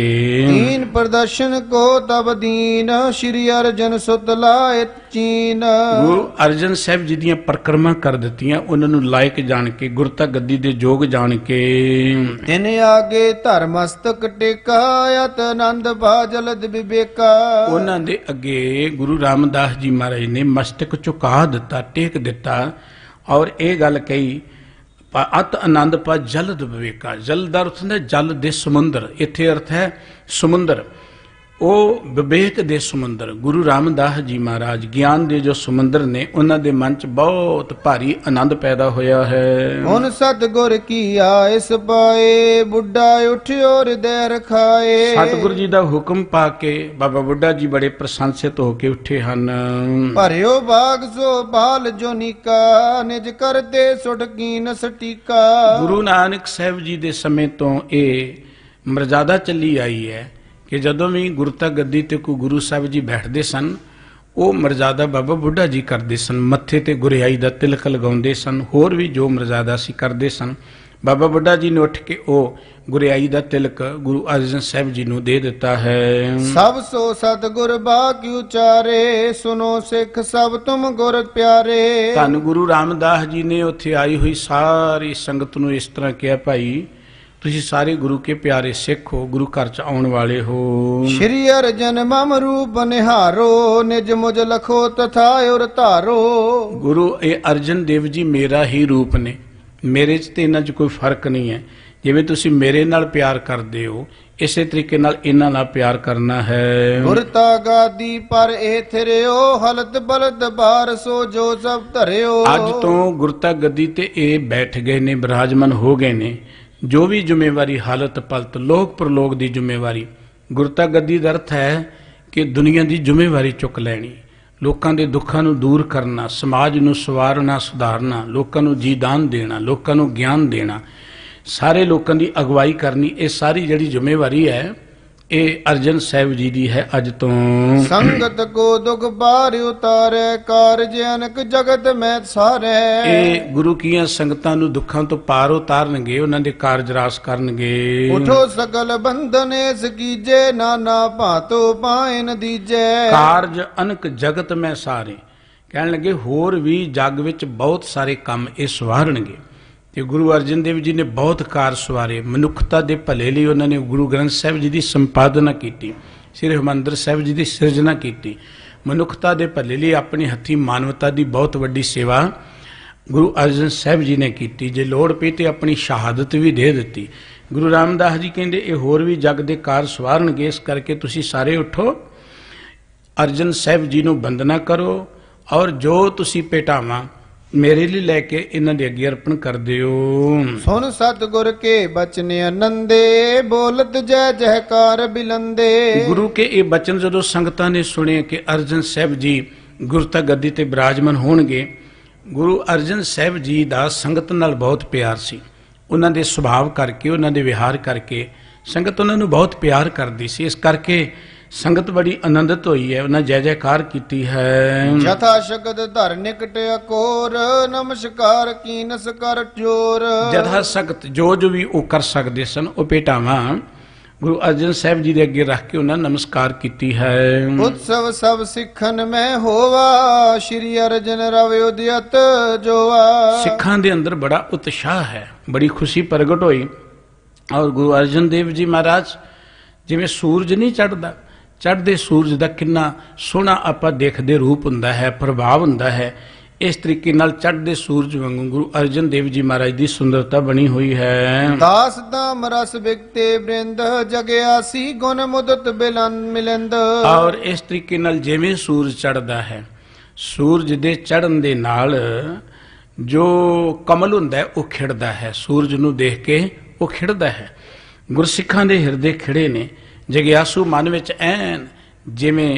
ਦੀਨ ਪ੍ਰਦਰਸ਼ਨ ਕੋ ਤਬ ਦੀਨ ਸ਼੍ਰੀ ਅਰਜਨ ਸੁਤ ਲਾਇ ਚੀਨ ਗੁਰੂ ਅਰਜਨ ਸਾਹਿਬ ਜੀ ਦੀਆਂ ਪ੍ਰਕਰਮਾ ਕਰ ਦਿੱਤੀਆਂ ਉਹਨਾਂ ਨੂੰ ਲਾਇਕ ਜਾਣ ਕੇ ਗੁਰਤਾ ਗੱਦੀ ਦੇ ਯੋਗ ਜਾਣ ਕੇ ਤਿਨ ਆਗੇ ਧਰਮ ਟਿਕਾ ਅਤ ਆਨੰਦ ਬਾਜਲ ਵਿਵੇਕਾ ਉਹਨਾਂ ਦੇ ਅੱਗੇ ਗੁਰੂ ਰਾਮਦਾਸ ਜੀ ਮਹਾਰਾਜ ਨੇ ਮਸਤਕ ਝੁਕਾ ਦਿੱਤਾ ਟੇਕ ਦਿੱਤਾ ਔਰ ਇਹ ਗੱਲ ਕਹੀ ਅਤ ਆਨੰਦ ਪਾ ਜਲਦ ਵਿਵੇਕਾ ਜਲਦ ਦਾ ਅਰਥ ਜਲ ਦੇ ਸਮੁੰਦਰ ਇੱਥੇ ਅਰਥ ਹੈ ਸਮੁੰਦਰ ਉਹ ਵਿਵੇਕ ਦੇ ਸਮੁੰਦਰ ਗੁਰੂ ਰਾਮਦਾਸ ਜੀ ਮਹਾਰਾਜ ਗਿਆਨ ਦੇ ਜੋ ਸਮੁੰਦਰ ਨੇ ਉਹਨਾਂ ਦੇ ਮਨ 'ਚ ਬਹੁਤ ਭਾਰੀ ਆਨੰਦ ਪੈਦਾ ਹੋਇਆ ਹੈ ਹੁਣ ਸਤਗੁਰ ਕੀ ਆਇਸ ਪਾਏ ਬੁੱਢਾ ਉਠਿਓ ਹਿਰਦੈ ਰਖਾਏ ਸਤਗੁਰ ਜੀ ਦਾ ਹੁਕਮ ਪਾ ਕੇ ਬਾਬਾ ਬੁੱਢਾ ਜੀ ਬੜੇ ਪ੍ਰਸ਼ੰਸਿਤ ਹੋ ਕੇ ਉੱਠੇ ਹਨ ਭਰਿਓ ਬਾਗ ਸੋ ਬਾਲ ਜੋ ਨਿਕਾ ਨਿਜ ਕਰਦੇ ਸੁਟਕੀਨ ਸਟੀਕਾ ਗੁਰੂ ਨਾਨਕ ਸਾਹਿਬ ਜੀ ਦੇ ਸਮੇਂ ਤੋਂ ਇਹ ਮਰਜ਼ਾਦਾ ਚੱਲੀ ਆਈ ਹੈ ਕਿ ਜਦੋਂ ਵੀ ਗੁਰਤਾ ਗੱਦੀ ਤੇ ਕੋ ਗੁਰੂ ਸਾਹਿਬ ਜੀ ਬੈਠਦੇ ਸਨ ਉਹ ਮਰਜ਼ਾਦਾ ਬਾਬਾ ਬੁੱਢਾ ਜੀ ਕਰਦੇ ਸਨ ਮੱਥੇ ਤੇ ਗੁਰਿਆਈ ਦਾ ਤਿਲਕ ਲਗਾਉਂਦੇ ਸਨ ਹੋਰ ਵੀ ਜੋ ਮਰਜ਼ਾਦਾ ਸੀ ਕਰਦੇ ਸਨ ਬਾਬਾ ਬੁੱਢਾ ਜੀ ਨੇ ਉੱਠ ਕੇ ਉਹ ਗੁਰਿਆਈ ਦਾ ਤਿਲਕ ਗੁਰੂ ਅਰਜਨ ਸਾਹਿਬ ਜੀ ਨੂੰ ਦੇ ਦਿੱਤਾ ਹੈ ਸਭ ਸੋ ਸਤ ਗੁਰ ਬਾਕਿ ਉਚਾਰੇ ਸੁਨੋ ਸਿੱਖ ਸਭ ਤੁਮ ਗੁਰ ਪਿਆਰੇ ਧੰਨ ਗੁਰੂ ਰਾਮਦਾਸ ਜੀ ਨੇ ਉੱਥੇ ਆਈ ਹੋਈ ਸਾਰੀ ਸੰਗਤ ਨੂੰ ਇਸ ਤਰ੍ਹਾਂ ਕਿਹਾ ਭਾਈ ਤੁਸੀਂ ਸਾਰੇ ਗੁਰੂ ਕੇ ਪਿਆਰੇ ਸਿੱਖ ਹੋ ਗੁਰੂ ਘਰ ਚ ਆਉਣ ਵਾਲੇ ਹੋ ਸ਼੍ਰੀ ਅਰਜਨ ਮਮ ਰੂਪ ਨਿਹਾਰੋ ਨਿਜ ਮੁਜ ਲਖੋ ਤਥਾ ਉਰ ਧਾਰੋ ਗੁਰੂ ਇਹ ਅਰਜਨ ਦੇਵ ਜੀ ਮੇਰਾ ਹੀ ਰੂਪ ਨੇ ਮੇਰੇ ਚ ਤੇ ਇਹਨਾਂ ਚ ਕੋਈ ਫਰਕ ਨਹੀਂ ਹੈ ਜਿਵੇਂ ਤੁਸੀਂ ਮੇਰੇ ਨਾਲ ਪਿਆਰ ਕਰਦੇ ਹੋ ਇਸੇ ਤਰੀਕੇ ਨਾਲ ਇਹਨਾਂ ਨਾਲ ਪਿਆਰ ਕਰਨਾ ਹੈ ਗੁਰਤਾ ਗਾਦੀ ਪਰ ਇਹ ਥਿਰਿਓ ਹਲਤ ਬਲਦ ਬਾਰ ਸੋ ਜੋ ਸਭ ਧਰਿਓ ਅੱਜ ਤੋਂ ਗੁਰਤਾ ਗੱਦੀ ਤੇ ਇਹ ਬੈਠ ਗਏ ਨੇ ਬਿਰਾਜਮਨ ਹੋ ਗਏ ਨੇ ਜੋ ਵੀ ਜ਼ਿੰਮੇਵਾਰੀ ਹਾਲਤ ਪਲਤ ਲੋਕ ਪ੍ਰਲੋਕ ਦੀ ਜ਼ਿੰਮੇਵਾਰੀ ਗੁਰਤਾ ਗੱਦੀ ਦਾ ਅਰਥ ਹੈ ਕਿ ਦੁਨੀਆ ਦੀ ਜ਼ਿੰਮੇਵਾਰੀ ਚੁੱਕ ਲੈਣੀ ਲੋਕਾਂ ਦੇ ਦੁੱਖਾਂ ਨੂੰ ਦੂਰ ਕਰਨਾ ਸਮਾਜ ਨੂੰ ਸਵਾਰਨਾ ਸੁਧਾਰਨਾ ਲੋਕਾਂ ਨੂੰ ਜੀਦਾਨ ਦੇਣਾ ਲੋਕਾਂ ਨੂੰ ਗਿਆਨ ਦੇਣਾ ਸਾਰੇ ਲੋਕਾਂ ਦੀ ਅਗਵਾਈ ਕਰਨੀ ਇਹ ਸਾਰੀ ਜਿਹੜੀ ਜ਼ਿੰਮੇਵਾਰੀ ਹੈ ਇਹ ਅਰਜਨ ਸਾਹਿਬ ਜੀ ਦੀ ਹੈ ਅੱਜ ਤੋਂ ਸੰਗਤ ਕੋ ਦੁਖ ਬਾਰ ਉਤਾਰੇ ਕਾਰਜ ਅਨਕ ਜਗਤ ਮੈਂ ਸਾਰੇ ਇਹ ਗੁਰੂ ਕੀਆਂ ਸੰਗਤਾਂ ਨੂੰ ਦੁੱਖਾਂ ਤੋਂ ਪਾਰ ਉਤਾਰਨਗੇ ਉਹਨਾਂ ਦੇ ਕਾਰਜ ਰਾਸ ਕਰਨਗੇ ਉਠੋ ਸਗਲ ਬੰਧਨ ਇਸ ਕੀਜੇ ਨਾਨਾ ਭਾਤੋ ਪਾਇਨ ਦੀਜੇ ਕਾਰਜ ਅਨਕ ਜਗਤ ਮੈਂ ਸਾਰੇ ਕਹਿਣ ਲੱਗੇ ਹੋਰ ਵੀ ਜਗ ਵਿੱਚ ਬਹੁਤ ਸਾਰੇ ਕੰਮ ਇਹ ਸਵਾਰਨਗੇ ਤੇ ਗੁਰੂ ਅਰਜਨ ਦੇਵ ਜੀ ਨੇ ਬਹੁਤ ਕਾਰ ਸਵਾਰੇ ਮਨੁੱਖਤਾ ਦੇ ਭਲੇ ਲਈ ਉਹਨਾਂ ਨੇ ਗੁਰੂ ਗ੍ਰੰਥ ਸਾਹਿਬ ਜੀ ਦੀ ਸੰਪਾਦਨਾ ਕੀਤੀ ਸ੍ਰੀ ਹਮੰਦਰ ਸਾਹਿਬ ਜੀ ਦੀ ਸਿਰਜਣਾ ਕੀਤੀ ਮਨੁੱਖਤਾ ਦੇ ਭਲੇ ਲਈ ਆਪਣੇ ਹੱਥੀ ਮਾਨਵਤਾ ਦੀ ਬਹੁਤ ਵੱਡੀ ਸੇਵਾ ਗੁਰੂ ਅਰਜਨ ਸਾਹਿਬ ਜੀ ਨੇ ਕੀਤੀ ਜੇ ਲੋੜ ਪਈ ਤੇ ਆਪਣੀ ਸ਼ਹਾਦਤ ਵੀ ਦੇ ਦਿੱਤੀ ਗੁਰੂ ਰਾਮਦਾਸ ਜੀ ਕਹਿੰਦੇ ਇਹ ਹੋਰ ਵੀ ਜਗ ਦੇ ਕਾਰ ਸਵਾਰਨਗੇ ਇਸ ਕਰਕੇ ਤੁਸੀਂ ਸਾਰੇ ਉਠੋ ਅਰਜਨ ਸਾਹਿਬ ਜੀ ਨੂੰ ਵੰਦਨਾ ਕਰੋ ਔਰ ਜੋ ਤੁਸੀਂ ਪੇਟਾਵਾਂ ਮੇਰੇ ਲਈ ਲੈ ਕੇ ਇਹਨਾਂ ਦੇ ਅੱਗੇ ਅਰਪਣ ਕਰ ਦਿਓ ਸੁਣ ਸਤਗੁਰ ਕੇ ਬਚਨ ਅਨੰਦੇ ਬੋਲਤ ਜੈ ਜੈਕਾਰ ਬਿਲੰਦੇ ਗੁਰੂ ਕੇ ਇਹ ਬਚਨ ਜਦੋਂ ਸੰਗਤਾਂ ਨੇ ਸੁਣੇ ਕਿ ਅਰਜਨ ਸਾਹਿਬ ਜੀ ਗੁਰਤਾ ਗੱਦੀ ਤੇ ਬਿਰਾਜਮਾਨ ਹੋਣਗੇ ਗੁਰੂ ਅਰਜਨ ਸਾਹਿਬ ਜੀ ਦਾ ਸੰਗਤ ਨਾਲ ਬਹੁਤ ਪਿਆਰ ਸੀ ਉਹਨਾਂ ਦੇ ਸੁਭਾਅ ਕਰਕੇ ਉਹਨਾਂ ਦੇ ਵਿਹਾਰ ਕਰਕੇ ਸੰਗਤ ਉਹਨਾਂ ਨੂੰ ਬਹੁਤ ਪਿਆਰ ਕਰਦੀ ਸੀ ਇਸ ਕਰਕੇ ਸੰਗਤ ਬੜੀ ਆਨੰਦਿਤ ਹੋਈ ਹੈ ਉਹਨਾਂ ਜੈ ਜੈਕਾਰ ਕੀਤੀ ਹੈ ਜਥਾ ਸ਼ਕਤ ਨਿਕਟ ਅਕੋਰ ਨਮਸਕਾਰ ਕੀਨਸ ਕਰ ਜੋਰ ਜਥਾ ਸ਼ਕਤ ਜੋ ਜੋ ਵੀ ਉਹ ਕਰ ਸਕਦੇ ਸਨ ਉਹ ਪੇਟਾਵਾਂ ਗੁਰੂ ਅਰਜਨ ਸਾਹਿਬ ਜੀ ਦੇ ਅੱਗੇ ਰੱਖ ਕੇ ਉਹਨਾਂ ਨਮਸਕਾਰ ਕੀਤੀ ਹੈ ਉਤਸਵ ਸਭ ਸਿੱਖਨ ਮੈਂ ਹੋਵਾ ਸ਼੍ਰੀ ਅਰਜਨ ਰਵ ਉਦਿਤ ਜੋਵਾ ਸਿੱਖਾਂ ਦੇ ਅੰਦਰ ਬੜਾ ਉਤਸ਼ਾਹ ਹੈ ਬੜੀ ਖੁਸ਼ੀ ਪ੍ਰਗਟ ਹੋਈ ਔਰ ਗੁਰੂ ਅਰਜਨ ਦੇਵ ਜੀ ਮਹਾਰਾਜ ਜਿਵੇਂ ਸੂਰਜ ਨਹੀਂ ਚੜਦਾ ਚੜ੍ਹਦੇ ਸੂਰਜ ਦਾ ਕਿੰਨਾ ਸੋਹਣਾ ਆਪਾਂ ਦੇਖਦੇ ਰੂਪ ਹੁੰਦਾ ਹੈ ਪ੍ਰਭਾਵ ਹੁੰਦਾ ਹੈ ਇਸ ਤਰੀਕੇ ਨਾਲ ਚੜ੍ਹਦੇ ਸੂਰਜ ਵਾਂਗੂ ਗੁਰੂ ਅਰਜਨ ਦੇਵ ਜੀ ਮਹਾਰਾਜ ਦੀ ਸੁੰਦਰਤਾ ਬਣੀ ਹੋਈ ਹੈ ਦਾਸ ਦਾਮ ਰਸ ਵਿਕਤੇ ਬ੍ਰਿੰਦ ਜਗਿਆਸੀ ਗੁਣ ਮੁਦਤ ਬਿਲੰਦ ਮਿਲੰਦ ਔਰ ਇਸ ਤਰੀਕੇ ਨਾਲ ਜਿਵੇਂ ਸੂਰਜ ਚੜ੍ਹਦਾ ਹੈ ਸੂਰਜ ਦੇ ਚੜ੍ਹਨ ਦੇ ਨਾਲ ਜੋ ਕਮਲ ਹੁੰਦਾ ਹੈ ਉਹ ਖਿੜਦਾ ਹੈ ਸੂਰਜ ਨੂੰ ਦੇਖ ਕੇ ਉਹ ਖਿੜਦਾ ਹੈ ਗੁਰਸਿੱਖਾਂ ਦੇ ਹਿਰਦੇ ਖਿੜੇ ਨੇ ਜਗਿਆਸੂ ਮਨ ਵਿੱਚ ਐਨ ਜਿਵੇਂ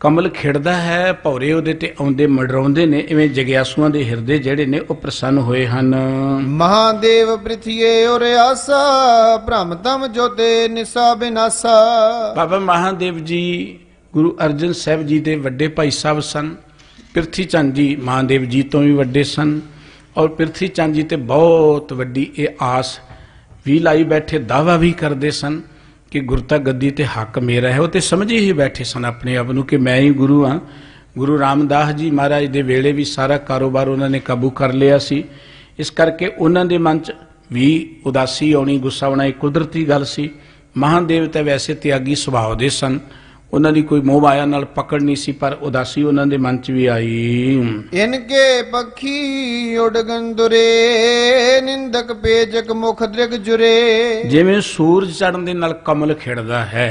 ਕਮਲ ਖਿੜਦਾ ਹੈ ਭੌਰੇ ਉਹਦੇ ਤੇ ਆਉਂਦੇ ਮਡਰਾਉਂਦੇ ਨੇ ਇਵੇਂ ਜਗਿਆਸੂਆਂ ਦੇ ਹਿਰਦੇ ਜਿਹੜੇ ਨੇ ਉਹ ਪ੍ਰਸੰਨ ਹੋਏ ਹਨ ਮਹਾਦੇਵ ਪ੍ਰਿਥੀਏ ਔਰ ਆਸਾ ਭ੍ਰਮ ਤਮ ਜੋਤੇ ਨਿਸਾ ਬਿਨਾਸਾ ਬਾਬਾ ਮਹਾਦੇਵ ਜੀ ਗੁਰੂ ਅਰਜਨ ਸਾਹਿਬ ਜੀ ਦੇ ਵੱਡੇ ਭਾਈ ਸਾਹਿਬ ਸਨ ਪ੍ਰਿਥੀ ਚੰਦ ਜੀ ਮਹਾਦੇਵ ਜੀ ਤੋਂ ਵੀ ਵੱਡੇ ਸਨ ਔਰ ਪ੍ਰਿਥੀ ਚੰਦ ਜੀ ਤੇ ਬਹੁਤ ਵੱਡੀ ਇਹ ਆਸ ਵੀ ਲਾਈ ਬੈਠੇ ਦਾਵਾ ਵੀ ਕਰਦੇ ਸਨ ਕਿ ਗੁਰਤਾ ਗੱਦੀ ਤੇ ਹੱਕ ਮੇਰਾ ਹੈ ਉਹ ਤੇ ਸਮਝੇ ਹੀ ਬੈਠੇ ਸਨ ਆਪਣੇ ਆਪ ਨੂੰ ਕਿ ਮੈਂ ਹੀ ਗੁਰੂ ਹਾਂ ਗੁਰੂ ਰਾਮਦਾਸ ਜੀ ਮਹਾਰਾਜ ਦੇ ਵੇਲੇ ਵੀ ਸਾਰਾ ਕਾਰੋਬਾਰ ਉਹਨਾਂ ਨੇ ਕਾਬੂ ਕਰ ਲਿਆ ਸੀ ਇਸ ਕਰਕੇ ਉਹਨਾਂ ਦੇ ਮਨ 'ਚ ਵੀ ਉਦਾਸੀ ਆਉਣੀ ਗੁੱਸਾ ਆਉਣਾ ਇੱਕ ਕੁਦਰਤੀ ਗੱਲ ਸੀ ਮਹਾਦੇਵ ਤਾਂ ਵੈਸੇ ਤਿਆਗੀ ਸੁਭਾਅ ਦੇ ਸਨ ਉਹਨਾਂ ਦੀ ਕੋਈ ਮੋਹ ਆਇਆ ਨਾਲ ਪਕੜ ਨਹੀਂ ਸੀ ਪਰ ਉਦਾਸੀ ਉਹਨਾਂ ਦੇ ਮਨ 'ਚ ਵੀ ਆਈ ਇਨਕੇ ਪੱਖੀ ਉਡ ਗੰਦੁਰੇ ਨਿੰਦਕ ਪੇਜਕ ਮੁਖ ਦ੍ਰਿਗ ਜੁਰੇ ਜਿਵੇਂ ਸੂਰਜ ਚੜਨ ਦੇ ਨਾਲ ਕਮਲ ਖਿੜਦਾ ਹੈ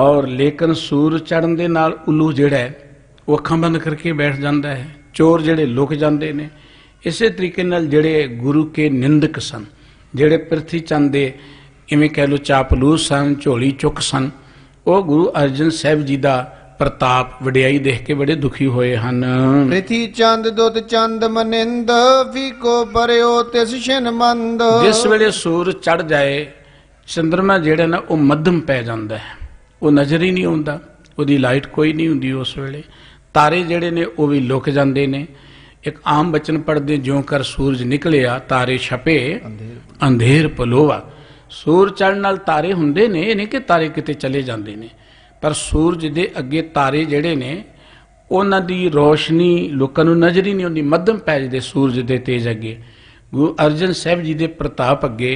ਔਰ ਲੇਕਿਨ ਸੂਰਜ ਚੜਨ ਦੇ ਨਾਲ ਉੱਲੂ ਜਿਹੜਾ ਉਹ ਅੱਖਾਂ ਬੰਦ ਕਰਕੇ ਬੈਠ ਜਾਂਦਾ ਹੈ ਚੋਰ ਜਿਹੜੇ ਲੁਕ ਜਾਂਦੇ ਨੇ ਇਸੇ ਤਰੀਕੇ ਨਾਲ ਜਿਹੜੇ ਗੁਰੂ ਕੇ ਨਿੰਦਕ ਸਨ ਜਿਹੜੇ ਪ੍ਰਥੀ ਚੰਦ ਦੇ ਇਵੇਂ ਕਹਿ ਲੋ ਚਾਪਲੂਸ ਸਨ ਝੋਲੀ ਚੁੱਕ ਸਨ ਉਹ ਗੁਰੂ ਅਰਜਨ ਸਾਹਿਬ ਜੀ ਦਾ ਪ੍ਰਤਾਪ ਵਡਿਆਈ ਦੇਖ ਕੇ ਬੜੇ ਦੁਖੀ ਹੋਏ ਹਨ ਪ੍ਰਿਥੀ ਚੰਦ ਦੁੱਤ ਚੰਦ ਮਨਿੰਦ ਫੀਕੋ ਪਰਿਓ ਤਿਸ ਸ਼ਿਨਮੰਦ ਜਿਸ ਵੇਲੇ ਸੂਰ ਚੜ ਜਾਏ ਚੰਦਰਮਾ ਜਿਹੜਾ ਨਾ ਉਹ ਮੱਧਮ ਪੈ ਜਾਂਦਾ ਹੈ ਉਹ ਨਜ਼ਰ ਹੀ ਨਹੀਂ ਆਉਂਦਾ ਉਹਦੀ ਲਾਈਟ ਕੋਈ ਨਹੀਂ ਹੁੰਦੀ ਉਸ ਵੇਲੇ ਤਾਰੇ ਜਿਹੜੇ ਨੇ ਉਹ ਵੀ ਲੁਕ ਜਾਂਦੇ ਨੇ ਇੱਕ ਆਮ ਬਚਨ ਪੜਦੇ ਜਿਉਂ ਕਰ ਸੂਰਜ ਨਿਕਲਿਆ ਤਾਰੇ ਛਪੇ ਅੰਧੇਰ ਪਲੋਵਾ ਸੂਰ ਚੜ੍ਹਨ ਨਾਲ ਤਾਰੇ ਹੁੰਦੇ ਨੇ ਇਹ ਨਹੀਂ ਕਿ ਤਾਰੇ ਕਿਤੇ ਚਲੇ ਜਾਂਦੇ ਨੇ ਪਰ ਸੂਰਜ ਦੇ ਅੱਗੇ ਤਾਰੇ ਜਿਹੜੇ ਨੇ ਉਹਨਾਂ ਦੀ ਰੋਸ਼ਨੀ ਲੋਕਾਂ ਨੂੰ ਨਜ਼ਰ ਹੀ ਨਹੀਂ ਆਉਂਦੀ ਮੱਧਮ ਪੈਜ ਦੇ ਸੂਰਜ ਦੇ ਤੇਜ ਅੱਗੇ ਗੁਰੂ ਅਰਜਨ ਸਾਹਿਬ ਜੀ ਦੇ ਪ੍ਰਤਾਪ ਅੱਗੇ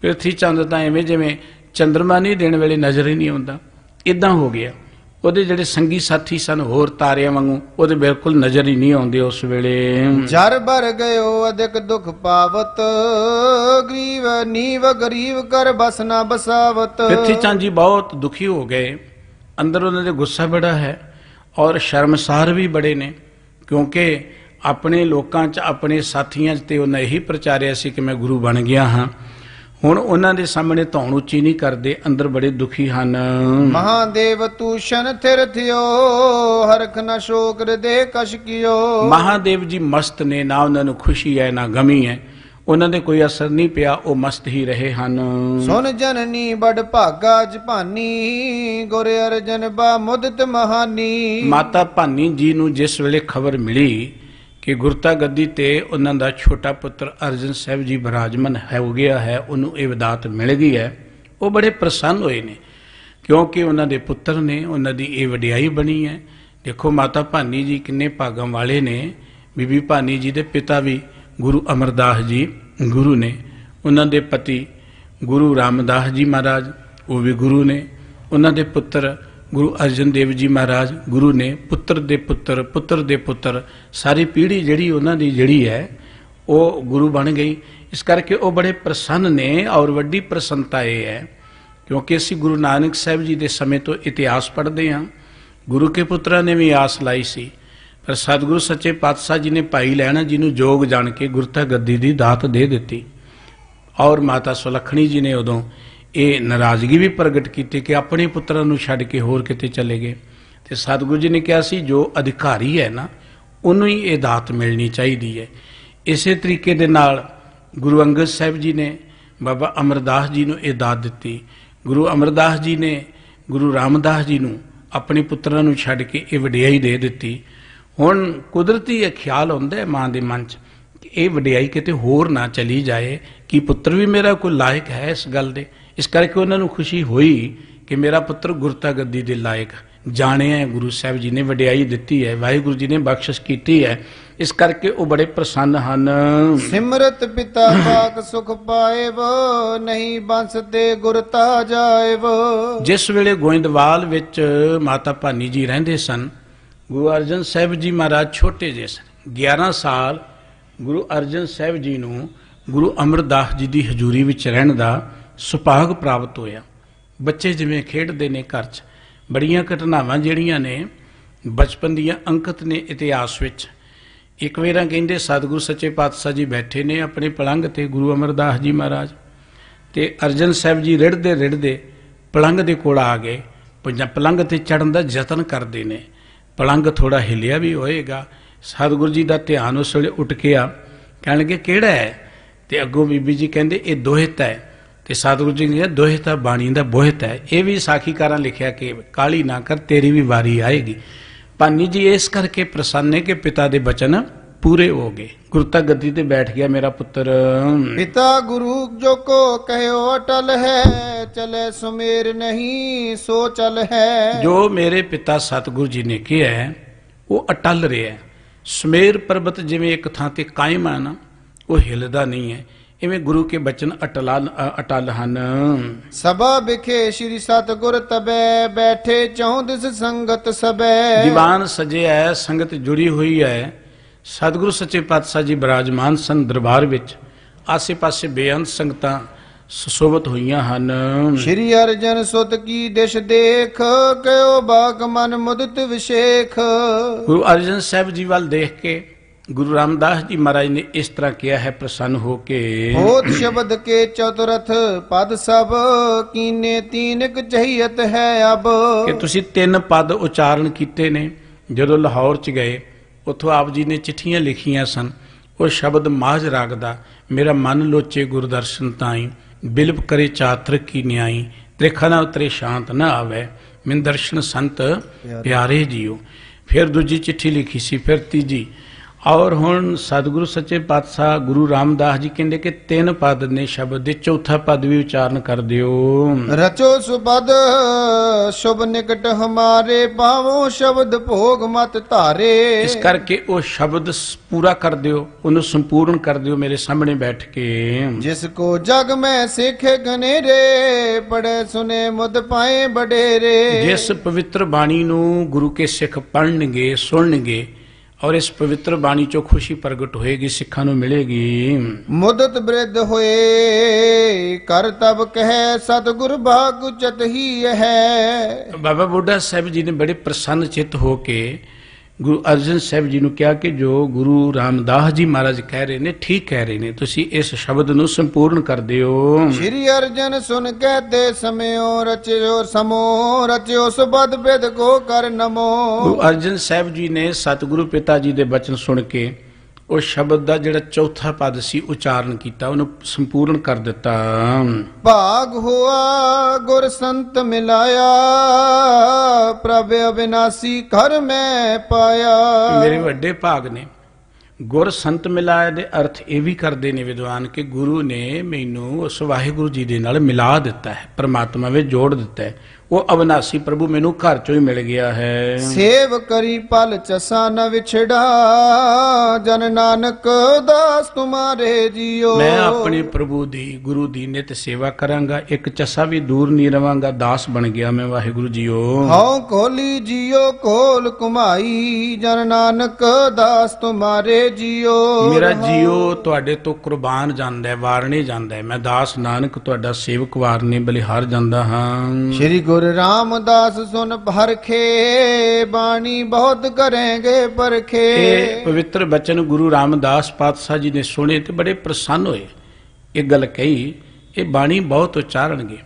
ਪ੍ਰਿਥੀ ਚੰਦ ਤਾਂ ਐਵੇਂ ਜਿਵੇਂ ਚੰਦਰਮਾ ਨਹੀਂ ਦੇਣ ਵੇਲੇ ਨਜ਼ਰ ਹੀ ਨਹੀਂ ਆਉਂਦਾ ਇਦਾਂ ਹੋ ਗਿਆ ਉਹਦੇ ਜਿਹੜੇ ਸੰਗੀ ਸਾਥੀ ਸਨ ਹੋਰ ਤਾਰਿਆਂ ਵਾਂਗੂ ਉਹਦੇ ਬਿਲਕੁਲ ਨਜ਼ਰ ਹੀ ਨਹੀਂ ਆਉਂਦੇ ਉਸ ਵੇਲੇ ਜਰ ਭਰ ਗਇਓ ਅਧਿਕ ਦੁਖ ਪਾਵਤ ਗਰੀਬ ਨੀਵ ਗਰੀਬ ਕਰ ਬਸ ਨਾ ਬਸਾਵਤ ਇੱਥੇ ਚੰਦ ਜੀ ਬਹੁਤ ਦੁਖੀ ਹੋ ਗਏ ਅੰਦਰ ਉਹਨਾਂ ਦੇ ਗੁੱਸਾ ਬੜਾ ਹੈ ਔਰ ਸ਼ਰਮਸਾਰ ਵੀ ਬੜੇ ਨੇ ਕਿਉਂਕਿ ਆਪਣੇ ਲੋਕਾਂ 'ਚ ਆਪਣੇ ਸਾਥੀਆਂ 'ਚ ਤੇ ਉਹਨਾਂ ਇਹੀ ਪ੍ਰਚਾਰਿਆ ਸੀ ਕਿ ਮੈਂ ਗੁਰੂ ਬਣ ਗਿਆ ਹਾਂ ਹੁਣ ਉਹਨਾਂ ਦੇ ਸਾਹਮਣੇ ਧੌਣ ਉੱਚੀ ਨਹੀਂ ਕਰਦੇ ਅੰਦਰ ਬੜੇ ਦੁਖੀ ਹਨ ਮਹਾਦੇਵ ਤੂਸ਼ਨ ਥਿਰ ਥਿਓ ਹਰਖ ਨਾ ਸ਼ੋਕ ਦੇ ਕਸ਼ ਕਿਓ ਮਹਾਦੇਵ ਜੀ ਮਸਤ ਨੇ ਨਾ ਉਹਨਾਂ ਨੂੰ ਖੁਸ਼ੀ ਹੈ ਨਾ ਗਮੀ ਹੈ ਉਹਨਾਂ ਦੇ ਕੋਈ ਅਸਰ ਨਹੀਂ ਪਿਆ ਉਹ ਮਸਤ ਹੀ ਰਹੇ ਹਨ ਸੁਨ ਜਨਨੀ ਬੜ ਭਾਗਾ ਜਪਾਨੀ ਗੁਰ ਅਰਜਨ ਬਾ ਮੁਦਤ ਮਹਾਨੀ ਮਾਤਾ ਭਾਨੀ ਜੀ ਨੂੰ ਜਿਸ ਵੇਲੇ ਖਬਰ ਮਿਲੀ ਕਿ ਗੁਰਤਾ ਗੱਦੀ ਤੇ ਉਹਨਾਂ ਦਾ ਛੋਟਾ ਪੁੱਤਰ ਅਰਜਨ ਸਾਹਿਬ ਜੀ ਬਰਾਜਮਨ ਹੈ ਹੋ ਗਿਆ ਹੈ ਉਹਨੂੰ ਇਹ ਵਿਦਾਤ ਮਿਲ ਗਈ ਹੈ ਉਹ ਬੜੇ ਪ੍ਰਸੰਨ ਹੋਏ ਨੇ ਕਿਉਂਕਿ ਉਹਨਾਂ ਦੇ ਪੁੱਤਰ ਨੇ ਉਹਨਾਂ ਦੀ ਇਹ ਵਡਿਆਈ ਬਣੀ ਹੈ ਦੇਖੋ ਮਾਤਾ ਭਾਨੀ ਜੀ ਕਿੰਨੇ ਭਾਗਾਂ ਵਾਲੇ ਨੇ ਬੀਬੀ ਭਾਨੀ ਜੀ ਦੇ ਪਿਤਾ ਵੀ ਗੁਰੂ ਅਮਰਦਾਸ ਜੀ ਗੁਰੂ ਨੇ ਉਹਨਾਂ ਦੇ ਪਤੀ ਗੁਰੂ ਰਾਮਦਾਸ ਜੀ ਮਹਾਰਾਜ ਉਹ ਵੀ ਗੁਰੂ ਨੇ ਉਹਨਾਂ ਦੇ ਪੁੱਤਰ ਗੁਰੂ ਅਰਜਨ ਦੇਵ ਜੀ ਮਹਾਰਾਜ ਗੁਰੂ ਨੇ ਪੁੱਤਰ ਦੇ ਪੁੱਤਰ ਪੁੱਤਰ ਦੇ ਪੁੱਤਰ ਸਾਰੀ ਪੀੜ੍ਹੀ ਜਿਹੜੀ ਉਹਨਾਂ ਦੀ ਜਿਹੜੀ ਹੈ ਉਹ ਗੁਰੂ ਬਣ ਗਈ ਇਸ ਕਰਕੇ ਉਹ ਬੜੇ ਪ੍ਰਸੰਨ ਨੇ ਔਰ ਵੱਡੀ ਪ੍ਰਸੰਨਤਾ ਇਹ ਹੈ ਕਿਉਂਕਿ ਅਸੀਂ ਗੁਰੂ ਨਾਨਕ ਸਾਹਿਬ ਜੀ ਦੇ ਸਮੇਂ ਤੋਂ ਇਤਿਹਾਸ ਪੜ੍ਹਦੇ ਹਾਂ ਗੁਰੂ ਕੇ ਪੁੱਤਰਾਂ ਨੇ ਵੀ ਆਸ ਲਾਈ ਸੀ ਪਰ ਸਤਿਗੁਰੂ ਸੱਚੇ ਪਾਤਸ਼ਾਹ ਜੀ ਨੇ ਭਾਈ ਲੈਣਾ ਜੀ ਨੂੰ ਜੋਗ ਜਾਣ ਕੇ ਗੁਰਤਾ ਗੱਦੀ ਦੀ ਦਾਤ ਦੇ ਦਿੱਤੀ ਔਰ ਮਾਤਾ ਸੁਲਖਣੀ ਜੀ ਨੇ ਉਦੋਂ ਇਹ ਨਾਰਾਜ਼ਗੀ ਵੀ ਪ੍ਰਗਟ ਕੀਤੀ ਕਿ ਆਪਣੇ ਪੁੱਤਰਾਂ ਨੂੰ ਛੱਡ ਕੇ ਹੋਰ ਕਿਤੇ ਚਲੇ ਗਏ ਤੇ ਸਤਿਗੁਰੂ ਜੀ ਨੇ ਕਿਹਾ ਸੀ ਜੋ ਅਧਿਕਾਰੀ ਹੈ ਨਾ ਉਹਨੂੰ ਹੀ ਇਹ ਦਾਤ ਮਿਲਣੀ ਚਾਹੀਦੀ ਹੈ ਇਸੇ ਤਰੀਕੇ ਦੇ ਨਾਲ ਗੁਰੂ ਅੰਗਦ ਸਾਹਿਬ ਜੀ ਨੇ ਬਾਬਾ ਅਮਰਦਾਸ ਜੀ ਨੂੰ ਇਹ ਦਾਤ ਦਿੱਤੀ ਗੁਰੂ ਅਮਰਦਾਸ ਜੀ ਨੇ ਗੁਰੂ ਰਾਮਦਾਸ ਜੀ ਨੂੰ ਆਪਣੇ ਪੁੱਤਰਾਂ ਨੂੰ ਛੱਡ ਕੇ ਇਹ ਵਡਿਆਈ ਦੇ ਦਿੱਤੀ ਹੁਣ ਕੁਦਰਤੀ ਇਹ ਖਿਆਲ ਹੁੰਦਾ ਹੈ ਮਾਂ ਦੇ ਮਨ 'ਚ ਕਿ ਇਹ ਵਡਿਆਈ ਕਿਤੇ ਹੋਰ ਨਾ ਚਲੀ ਜਾਏ ਕਿ ਪੁੱਤਰ ਵੀ ਮੇਰਾ ਕੋਈ ਲਾਇਕ ਹੈ ਇਸ ਗੱਲ ਦੇ ਇਸ ਕਰਕੇ ਉਹਨਾਂ ਨੂੰ ਖੁਸ਼ੀ ਹੋਈ ਕਿ ਮੇਰਾ ਪੁੱਤਰ ਗੁਰਤਾ ਗੱਦੀ ਦੇ ਲਾਇਕ ਜਾਣਿਆ ਗੁਰੂ ਸਾਹਿਬ ਜੀ ਨੇ ਵਡਿਆਈ ਦਿੱਤੀ ਹੈ ਵਾਹਿਗੁਰੂ ਜੀ ਨੇ ਬਖਸ਼ਿਸ਼ ਕੀਤੀ ਹੈ ਇਸ ਕਰਕੇ ਉਹ ਬੜੇ ਪ੍ਰਸੰਨ ਹਨ ਸਿਮਰਤ ਪਿਤਾ ਪਾਕ ਸੁਖ ਵੋ ਨਹੀਂ ਬੰਸ ਤੇ ਗੁਰਤਾ ਵੋ ਜਿਸ ਵੇਲੇ ਗੋਇੰਦਵਾਲ ਵਿੱਚ ਮਾਤਾ ਭਾਨੀ ਜੀ ਰਹਿੰਦੇ ਸਨ ਗੁਰੂ ਅਰਜਨ ਸਾਹਿਬ ਜੀ ਮਹਾਰਾਜ ਛੋਟੇ ਜਿਹੇ ਸਨ 11 ਸਾਲ ਗੁਰੂ ਅਰਜਨ ਸਾਹਿਬ ਜੀ ਨੂੰ ਗੁਰੂ ਅਮਰਦਾਸ ਜੀ ਦੀ ਹਜ਼ੂਰੀ ਵਿੱਚ ਰਹਿਣ ਦਾ ਸੁਪਾਗ ਪ੍ਰਾਪਤ ਹੋਇਆ ਬੱਚੇ ਜਿਵੇਂ ਖੇਡਦੇ ਨੇ ਘਰ 'ਚ ਬੜੀਆਂ ਘਟਨਾਵਾਂ ਜਿਹੜੀਆਂ ਨੇ ਬਚਪਨ ਦੀਆਂ ਅੰਕਤ ਨੇ ਇਤਿਹਾਸ ਵਿੱਚ ਇੱਕ ਵੇਰਾ ਕਹਿੰਦੇ ਸਤਿਗੁਰੂ ਸੱਚੇ ਪਾਤਸ਼ਾਹ ਜੀ ਬੈਠੇ ਨੇ ਆਪਣੇ ਪਲੰਗ ਤੇ ਗੁਰੂ ਅਮਰਦਾਸ ਜੀ ਮਹਾਰਾਜ ਤੇ ਅਰਜਨ ਸਾਹਿਬ ਜੀ ਰਿੜਦੇ ਰਿੜਦੇ ਪਲੰਗ ਦੇ ਕੋਲ ਆ ਗਏ ਪੰਜਾ ਪਲੰਗ ਤੇ ਚੜਨ ਦਾ ਯਤਨ ਕਰਦੇ ਨੇ ਪਲੰਗ ਥੋੜਾ ਹਿਲਿਆ ਵੀ ਹੋਏਗਾ ਸਤਿਗੁਰੂ ਜੀ ਦਾ ਧਿਆਨ ਉਸ ਵੇਲੇ ਗਿਆ ਕਹਿਣਗੇ ਕਿਹੜਾ ਹੈ ਤੇ ਅੱਗੋਂ ਬੀਬੀ ਜੀ ਕਹਿੰਦੇ ਇਹ ਦੋਹਿਤ ਹੈ ਤੇ ਸਾਧੂ ਜੀ ਨੇ ਦੋਹੇ ਤਾਂ ਬਾਣੀ ਦਾ ਬੋਹਿਤ ਹੈ ਇਹ ਵੀ ਸਾਖੀਕਾਰਾਂ ਲਿਖਿਆ ਕਿ ਕਾਲੀ ਨਾ ਕਰ ਤੇਰੀ ਵੀ ਵਾਰੀ ਆਏਗੀ ਪਾਨੀ ਜੀ ਇਸ ਕਰਕੇ ਪ੍ਰਸੰਨ ਨੇ ਕਿ ਪਿਤਾ ਦੇ ਬਚਨ ਪੂਰੇ ਹੋ ਗਏ ਗੁਰਤਾ ਗੱਦੀ ਤੇ ਬੈਠ ਗਿਆ ਮੇਰਾ ਪੁੱਤਰ ਪਿਤਾ ਗੁਰੂ ਜੋ ਕੋ ਕਹਿਓ ਅਟਲ ਹੈ ਚਲੇ ਸੁਮੇਰ ਨਹੀਂ ਸੋ ਚਲ ਹੈ ਜੋ ਮੇਰੇ ਪਿਤਾ ਸਤਗੁਰ ਜੀ ਨੇ ਕਿਹਾ ਹੈ ਉਹ ਅਟਲ ਰਿਹਾ ਸੁਮੇਰ ਪਰਬਤ ਜਿਵੇਂ ਇੱਕ ਥਾਂ ਤੇ ਕਾਇਮ ਹੈ ਨਾ ਉਹ ਹਿਲਦਾ ਨਹੀਂ ਹੈ ਇਵੇਂ ਗੁਰੂ ਕੇ ਬਚਨ ਅਟਲ ਅਟਲ ਹਨ ਸਭਾ ਵਿਖੇ ਸ੍ਰੀ ਸਤਗੁਰ ਤਬੈ ਬੈਠੇ ਚੌਂਦ ਸੰਗਤ ਸਬੈ ਦੀਵਾਨ ਸਜਿਆ ਸੰਗਤ ਜੁੜੀ ਹੋਈ ਹੈ ਸਤਗੁਰ ਸੱਚੇ ਪਾਤਸ਼ਾਹ ਜੀ ਬਿਰਾਜਮਾਨ ਸੰ ਦਰਬਾਰ ਵਿੱਚ ਆਸੇ-ਪਾਸੇ ਬੇਅੰਤ ਸੰਗਤਾਂ ਸੁਸ਼ੋਭਤ ਹੋਈਆਂ ਹਨ ਸ੍ਰੀ ਅਰਜਨ ਸੁਤ ਕੀ ਦਿਸ਼ ਦੇਖ ਕਿਉ ਬਾਗ ਮਨ ਮੁਦਿਤ ਵਿਸ਼ੇਖ ਗੁਰੂ ਅਰਜਨ ਸਾਹਿਬ ਜੀ ਵੱਲ ਦੇਖ ਕੇ ਗੁਰੂ ਰਾਮਦਾਸ ਜੀ ਮਹਾਰਾਜ ਨੇ ਇਸ ਤਰ੍ਹਾਂ ਕਿਹਾ ਹੈ ਪ੍ਰਸੰਨ ਹੋ ਕੇ ਹੋਤ ਸ਼ਬਦ ਕੇ ਚਤੁਰਥ ਪਦ ਸਭ ਕੀਨੇ ਤੀਨਕ ਚਹੀਤ ਹੈ ਅਬ ਕਿ ਤੁਸੀਂ ਤਿੰਨ ਪਦ ਉਚਾਰਨ ਕੀਤੇ ਨੇ ਜਦੋਂ ਲਾਹੌਰ ਚ ਗਏ ਉਥੋਂ ਆਪ ਜੀ ਨੇ ਚਿੱਠੀਆਂ ਲਿਖੀਆਂ ਸਨ ਉਹ ਸ਼ਬਦ ਮਾਝ ਰਾਗ ਦਾ ਮੇਰਾ ਮਨ ਲੋਚੇ ਗੁਰਦਰਸ਼ਨ ਤਾਈ ਬਿਲਪ ਕਰੇ ਚਾਤਰ ਕੀ ਨਿਆਈ ਤ੍ਰਿਖਾ ਨਾ ਉਤਰੇ ਸ਼ਾਂਤ ਨਾ ਆਵੇ ਮਿੰਦਰਸ਼ਨ ਸੰਤ ਪਿਆਰੇ ਜੀਓ ਫਿਰ ਦੂਜੀ ਚਿੱਠੀ ਲਿਖੀ ਸੀ ਫਿਰ ਤੀਜੀ ਔਰ ਹੁਣ ਸਤਿਗੁਰੂ ਸੱਚੇ ਪਾਤਸ਼ਾਹ ਗੁਰੂ ਰਾਮਦਾਸ ਜੀ ਕਹਿੰਦੇ ਕਿ ਤਿੰਨ ਪਦ ਨੇ ਸ਼ਬਦ ਦੇ ਚੌਥਾ ਪਦ ਵੀ ਉਚਾਰਨ ਕਰ ਦਿਓ ਰਚੋ ਸੁਪਦ ਸ਼ੁਭ ਨਿਕਟ ਹਮਾਰੇ ਪਾਵੋ ਸ਼ਬਦ ਭੋਗ ਮਤ ਧਾਰੇ ਇਸ ਕਰਕੇ ਉਹ ਸ਼ਬਦ ਪੂਰਾ ਕਰ ਦਿਓ ਉਹਨੂੰ ਸੰਪੂਰਨ ਕਰ ਦਿਓ ਮੇਰੇ ਸਾਹਮਣੇ ਬੈਠ ਕੇ ਜਿਸ ਕੋ ਜਗ ਮੈਂ ਸਿੱਖ ਗਨੇਰੇ ਪੜੇ ਸੁਨੇ ਮੁਦ ਪਾਏ ਬਡੇਰੇ ਜਿਸ ਪਵਿੱਤਰ ਬਾਣੀ ਨੂੰ ਗੁਰੂ ਕੇ ਸਿੱਖ ਪੜਨਗੇ ਸੁਣਨਗੇ ਔਰ ਇਸ ਪਵਿੱਤਰ ਬਾਣੀ ਚੋਂ ਖੁਸ਼ੀ ਪ੍ਰਗਟ ਹੋਏਗੀ ਸਿੱਖਾਂ ਨੂੰ ਮਿਲੇਗੀ ਮੁਦਤ ਬ੍ਰਿਧ ਹੋਏ ਕਰ ਤਬ ਕਹੈ ਸਤਗੁਰ ਬਾਗ ਚਤਹੀ ਹੈ ਬਾਬਾ ਬੁੱਢਾ ਸਾਹਿਬ ਜੀ ਨੇ ਬੜੇ ਪ੍ਰਸੰਨ ਚਿੱਤ ਹੋ ਕੇ ਗੁਰੂ ਅਰਜਨ ਸਾਹਿਬ ਜੀ ਨੂੰ ਕਿਹਾ ਕਿ ਜੋ ਗੁਰੂ ਰਾਮਦਾਸ ਜੀ ਮਹਾਰਾਜ ਕਹਿ ਰਹੇ ਨੇ ਠੀਕ ਕਹਿ ਰਹੇ ਨੇ ਤੁਸੀਂ ਇਸ ਸ਼ਬਦ ਨੂੰ ਸੰਪੂਰਨ ਕਰ ਦਿਓ ਸ੍ਰੀ ਅਰਜਨ ਸੁਨ ਕੇ ਤੇ ਸਮਿਓ ਰਚਿਓ ਸਮੋ ਰਚਿਓ ਸਬਦ ਬਿਦ ਕੋ ਕਰ ਨਮੋ ਗੁਰੂ ਅਰਜਨ ਸਾਹਿਬ ਜੀ ਨੇ ਸਤਿਗੁਰੂ ਪਿਤਾ ਜੀ ਦੇ ਬਚਨ ਸੁਣ ਕੇ ਉਹ ਸ਼ਬਦ ਦਾ ਜਿਹੜਾ ਚੌਥਾ ਪਦ ਸੀ ਉਚਾਰਨ ਕੀਤਾ ਉਹਨੂੰ ਸੰਪੂਰਨ ਕਰ ਦਿੱਤਾ ਭਾਗ ਹੋਆ ਗੁਰ ਸੰਤ ਮਿਲਾਇਆ ਪ੍ਰਭ ਅਬਿਨਾਸੀ ਘਰ ਮੈਂ ਪਾਇਆ ਮੇਰੇ ਵੱਡੇ ਭਾਗ ਨੇ ਗੁਰ ਸੰਤ ਮਿਲਾਇਆ ਦੇ ਅਰਥ ਇਹ ਵੀ ਕਰਦੇ ਨੇ ਵਿਦਵਾਨ ਕਿ ਗੁਰੂ ਨੇ ਮੈਨੂੰ ਉਸ ਵਾਹਿਗੁਰੂ ਜੀ ਦੇ ਨਾਲ ਮਿਲਾ ਦਿੱਤਾ ਹੈ ਪਰਮਾਤਮਾ ਵਿੱਚ ਜੋੜ ਦਿੱਤਾ ਹੈ ਉਹ ਅਵਨਾਸੀ ਪ੍ਰਭੂ ਮੈਨੂੰ ਘਰ ਚੋਂ ਹੀ ਮਿਲ ਗਿਆ ਹੈ ਸੇਵ ਕਰੀ ਪਲ ਚਸਾ ਨ ਵਿਛੜਾ ਜਨ ਨਾਨਕ ਦਾਸ ਤੁਮਾਰੇ ਜੀਓ ਮੈਂ ਆਪਣੇ ਪ੍ਰਭੂ ਦੀ ਗੁਰੂ ਦੀ ਨਿਤ ਸੇਵਾ ਕਰਾਂਗਾ ਇੱਕ ਚਸਾ ਵੀ ਦੂਰ ਨਹੀਂ ਰਵਾਂਗਾ ਦਾਸ ਬਣ ਗਿਆ ਮੈਂ ਵਾਹਿਗੁਰੂ ਜੀਓ ਹਉ ਕੋਲੀ ਜੀਓ ਕੋਲ ਕੁਮਾਈ ਜਨ ਨਾਨਕ ਦਾਸ ਤੁਮਾਰੇ ਜੀਓ ਮੇਰਾ ਜੀਓ ਤੁਹਾਡੇ ਤੋਂ ਕੁਰਬਾਨ ਜਾਂਦਾ ਹੈ ਵਾਰਨੇ ਜਾਂਦਾ ਹੈ ਮੈਂ ਦਾਸ ਨਾਨਕ ਤੁਹਾਡਾ ਸੇਵਕ ਵਾਰਨੇ ਬਲਿਹਾਰ ਜਾਂਦਾ ਹਾਂ ਸ੍ਰੀ ਗੁਰ ਰਾਮਦਾਸ ਸੁਨ ਪਰਖੇ ਬਾਣੀ ਬਹੁਤ ਕਰਾਂਗੇ ਪਰਖੇ ਇਹ ਪਵਿੱਤਰ ਬਚਨ ਗੁਰੂ ਰਾਮਦਾਸ ਪਾਤਸ਼ਾਹ ਜੀ ਨੇ ਸੁਣੇ ਤੇ ਬੜੇ ਪ੍ਰਸੰਨ ਹੋਏ ਇਹ ਗੱਲ ਕਹੀ ਇਹ ਬਾਣੀ ਬਹੁਤ ਉਚਾਰਨਗੇ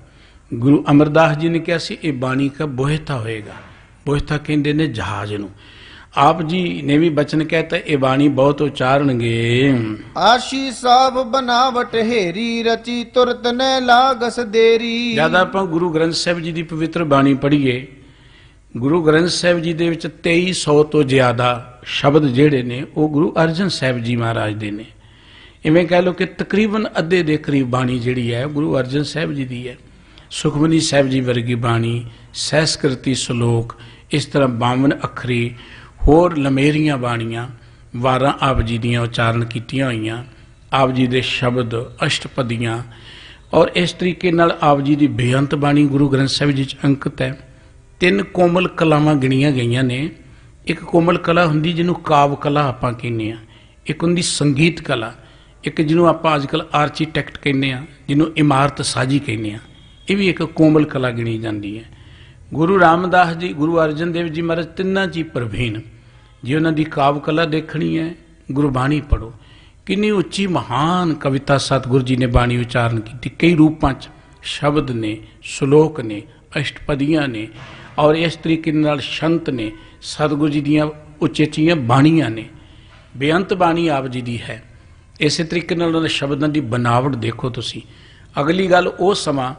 ਗੁਰੂ ਅਮਰਦਾਸ ਜੀ ਨੇ ਕਿਹਾ ਸੀ ਇਹ ਬਾਣੀ ਕਾ ਬੋਹਤਾ ਹੋਏਗਾ ਬੋਹਤਾ ਕਹਿੰਦੇ ਨੇ ਜਹਾਜ਼ ਨੂੰ ਆਪ ਜੀ ਨੇ ਵੀ ਬਚਨ ਕਹਿ ਤਾ ਇਹ ਬਾਣੀ ਬਹੁਤ ਉਚਾਰਨਗੇ ਆਸ਼ੀ ਸਾਹਿਬ ਬਨਾਵਟ ਹੇਰੀ ਰਚੀ ਤੁਰਤ ਨੈ ਲਾਗਸ ਦੇਰੀ ਜਦ ਆਪਾਂ ਗੁਰੂ ਗ੍ਰੰਥ ਸਾਹਿਬ ਜੀ ਦੀ ਪਵਿੱਤਰ ਬਾਣੀ ਪੜ੍ਹੀਏ ਗੁਰੂ ਗ੍ਰੰਥ ਸਾਹਿਬ ਜੀ ਦੇ ਵਿੱਚ 2300 ਤੋਂ ਜ਼ਿਆਦਾ ਸ਼ਬਦ ਜਿਹੜੇ ਨੇ ਉਹ ਗੁਰੂ ਅਰਜਨ ਸਾਹਿਬ ਜੀ ਮਹਾਰਾਜ ਦੇ ਨੇ ਇਵੇਂ ਕਹਿ ਲੋ ਕਿ ਤਕਰੀਬਨ ਅੱਧੇ ਦੇ ਕਰੀਬ ਬਾਣੀ ਜਿਹੜੀ ਹੈ ਗੁਰੂ ਅਰਜਨ ਸਾਹਿਬ ਜੀ ਦੀ ਹੈ ਸੁਖਮਨੀ ਸਾਹਿਬ ਜੀ ਵਰਗੀ ਬਾਣੀ ਸੈਸਕ੍ਰਿਤੀ ਸ਼ਲੋਕ ਇਸ ਤਰ੍ਹਾਂ 52 ਅੱਖਰੀ ਹੋਰ ਲਮੇਰੀਆਂ ਬਾਣੀਆਂ ਵਾਰਾਂ ਆਪ ਜੀ ਦੀਆਂ ਉਚਾਰਨ ਕੀਤੀਆਂ ਹੋਈਆਂ ਆਪ ਜੀ ਦੇ ਸ਼ਬਦ ਅਸ਼ਟਪਦੀਆਂ ਔਰ ਇਸ ਤਰੀਕੇ ਨਾਲ ਆਪ ਜੀ ਦੀ ਬੇਅੰਤ ਬਾਣੀ ਗੁਰੂ ਗ੍ਰੰਥ ਸਾਹਿਬ ਜੀ ਚ ਅੰਕਿਤ ਹੈ ਤਿੰਨ ਕੋਮਲ ਕਲਾਵਾਂ ਗਿਣੀਆਂ ਗਈਆਂ ਨੇ ਇੱਕ ਕੋਮਲ ਕਲਾ ਹੁੰਦੀ ਜਿਹਨੂੰ ਕਾਵ ਕਲਾ ਆਪਾਂ ਕਹਿੰਦੇ ਆ ਇੱਕ ਹੁੰਦੀ ਸੰਗੀਤ ਕਲਾ ਇੱਕ ਜਿਹਨੂੰ ਆਪਾਂ ਅੱਜਕੱਲ ਆਰਕੀਟੈਕਟ ਕਹਿੰਦੇ ਆ ਜਿਹਨੂੰ ਇਮਾਰਤ ਸਾਜੀ ਕਹਿੰਦੇ ਆ ਇਹ ਵੀ ਇੱਕ ਕੋਮਲ ਕਲਾ ਗਿਣੀ ਜਾਂਦੀ ਹੈ ਗੁਰੂ ਰਾਮਦਾਸ ਜੀ ਗੁਰੂ ਅਰਜਨ ਦੇਵ ਜੀ ਮਹਾਰਾਜ ਤਿੰਨਾਂ ਜੀ ਪ੍ਰਵੀਨ ਜੇ ਉਹਨਾਂ ਦੀ ਕਾਵ ਕਲਾ ਦੇਖਣੀ ਹੈ ਗੁਰਬਾਣੀ ਪੜੋ ਕਿੰਨੀ ਉੱਚੀ ਮਹਾਨ ਕਵਿਤਾ ਸਤਗੁਰੂ ਜੀ ਨੇ ਬਾਣੀ ਉਚਾਰਨ ਕੀਤੀ ਕਈ ਰੂਪਾਂ 'ਚ ਸ਼ਬਦ ਨੇ ਸ਼ਲੋਕ ਨੇ ਅਸ਼ਟਪਦੀਆਂ ਨੇ ਔਰ ਇਸ ਤਰੀਕੇ ਨਾਲ ਸ਼ੰਤ ਨੇ ਸਤਗੁਰੂ ਜੀ ਦੀਆਂ ਉਚੇਚੀਆਂ ਬਾਣੀਆਂ ਨੇ ਬੇਅੰਤ ਬਾਣੀ ਆਪ ਜੀ ਦੀ ਹੈ ਇਸੇ ਤਰੀਕੇ ਨਾਲ ਉਹਨਾਂ ਦੇ ਸ਼ਬਦਾਂ ਦੀ ਬਨਾਵਟ ਦੇਖੋ ਤੁਸੀਂ ਅਗਲੀ ਗੱਲ ਉਹ ਸਮਾਂ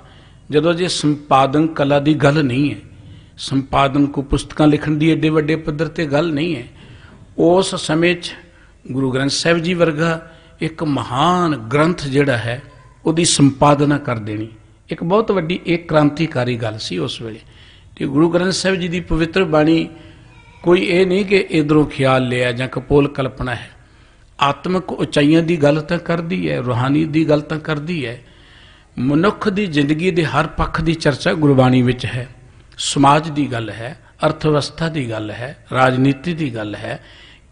ਜਦੋਂ ਜੇ ਸੰਪਾਦਨ ਕਲਾ ਦੀ ਗੱਲ ਨਹੀਂ ਹੈ ਸੰਪਾਦਨ ਕੋ ਪੁਸਤਕਾਂ ਲਿਖਣ ਦੀ ਏਡੇ ਵੱਡੇ ਪੱਧਰ ਤੇ ਗੱਲ ਨਹੀਂ ਹੈ ਉਸ ਸਮੇਂ 'ਚ ਗੁਰੂ ਗ੍ਰੰਥ ਸਾਹਿਬ ਜੀ ਵਰਗਾ ਇੱਕ ਮਹਾਨ ਗ੍ਰੰਥ ਜਿਹੜਾ ਹੈ ਉਹਦੀ ਸੰਪਾਦਨਾ ਕਰ ਦੇਣੀ ਇੱਕ ਬਹੁਤ ਵੱਡੀ ਇੱਕ ਕ੍ਰਾਂਤੀਕਾਰੀ ਗੱਲ ਸੀ ਉਸ ਵੇਲੇ ਤੇ ਗੁਰੂ ਗ੍ਰੰਥ ਸਾਹਿਬ ਜੀ ਦੀ ਪਵਿੱਤਰ ਬਾਣੀ ਕੋਈ ਇਹ ਨਹੀਂ ਕਿ ਇਧਰੋਂ ਖਿਆਲ ਲਿਆ ਜਾਂ ਕਪੋਲ ਕਲਪਨਾ ਹੈ ਆਤਮਿਕ ਉਚਾਈਆਂ ਦੀ ਗੱਲ ਤਾਂ ਕਰਦੀ ਹੈ ਰੋਹਾਨੀ ਦੀ ਗੱਲ ਤਾਂ ਕਰਦੀ ਹੈ ਮਨੁੱਖ ਦੀ ਜ਼ਿੰਦਗੀ ਦੇ ਹਰ ਪੱਖ ਦੀ ਚਰਚਾ ਗੁਰਬਾਣੀ ਵਿੱਚ ਹੈ ਸਮਾਜ ਦੀ ਗੱਲ ਹੈ ਅਰਥ ਵਿਵਸਥਾ ਦੀ ਗੱਲ ਹੈ ਰਾਜਨੀਤੀ ਦੀ ਗੱਲ ਹੈ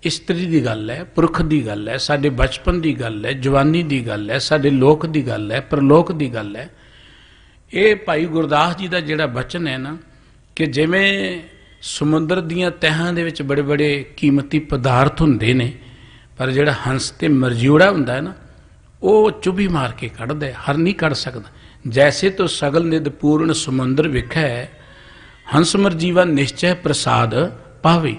ਇਸਤਰੀ ਦੀ ਗੱਲ ਹੈ ਪੁਰਖ ਦੀ ਗੱਲ ਹੈ ਸਾਡੇ ਬਚਪਨ ਦੀ ਗੱਲ ਹੈ ਜਵਾਨੀ ਦੀ ਗੱਲ ਹੈ ਸਾਡੇ ਲੋਕ ਦੀ ਗੱਲ ਹੈ ਪਰਲੋਕ ਦੀ ਗੱਲ ਹੈ ਇਹ ਭਾਈ ਗੁਰਦਾਸ ਜੀ ਦਾ ਜਿਹੜਾ ਬਚਨ ਹੈ ਨਾ ਕਿ ਜਿਵੇਂ ਸਮੁੰਦਰ ਦੀਆਂ ਤਹਿਾਂ ਦੇ ਵਿੱਚ ਬੜੇ ਬੜੇ ਕੀਮਤੀ ਪਦਾਰਥ ਹੁੰਦੇ ਨੇ ਪਰ ਜਿਹੜਾ ਹੰਸ ਤੇ ਮਰਜੂੜਾ ਹੁੰਦਾ ਹੈ ਨਾ ਉਹ ਚੁਬੀ ਮਾਰ ਕੇ ਕੱਢਦਾ ਹਰ ਨਹੀਂ ਕੱਢ ਸਕਦਾ ਜੈਸੇ ਤੋ ਸਗਲ ਨਿਦ ਪੂਰਨ ਸਮੁੰਦਰ ਵਿਖੈ ਹੰਸ ਮਰ ਜੀਵਾ ਨਿਸ਼ਚੈ ਪ੍ਰਸਾਦ ਪਾਵੇ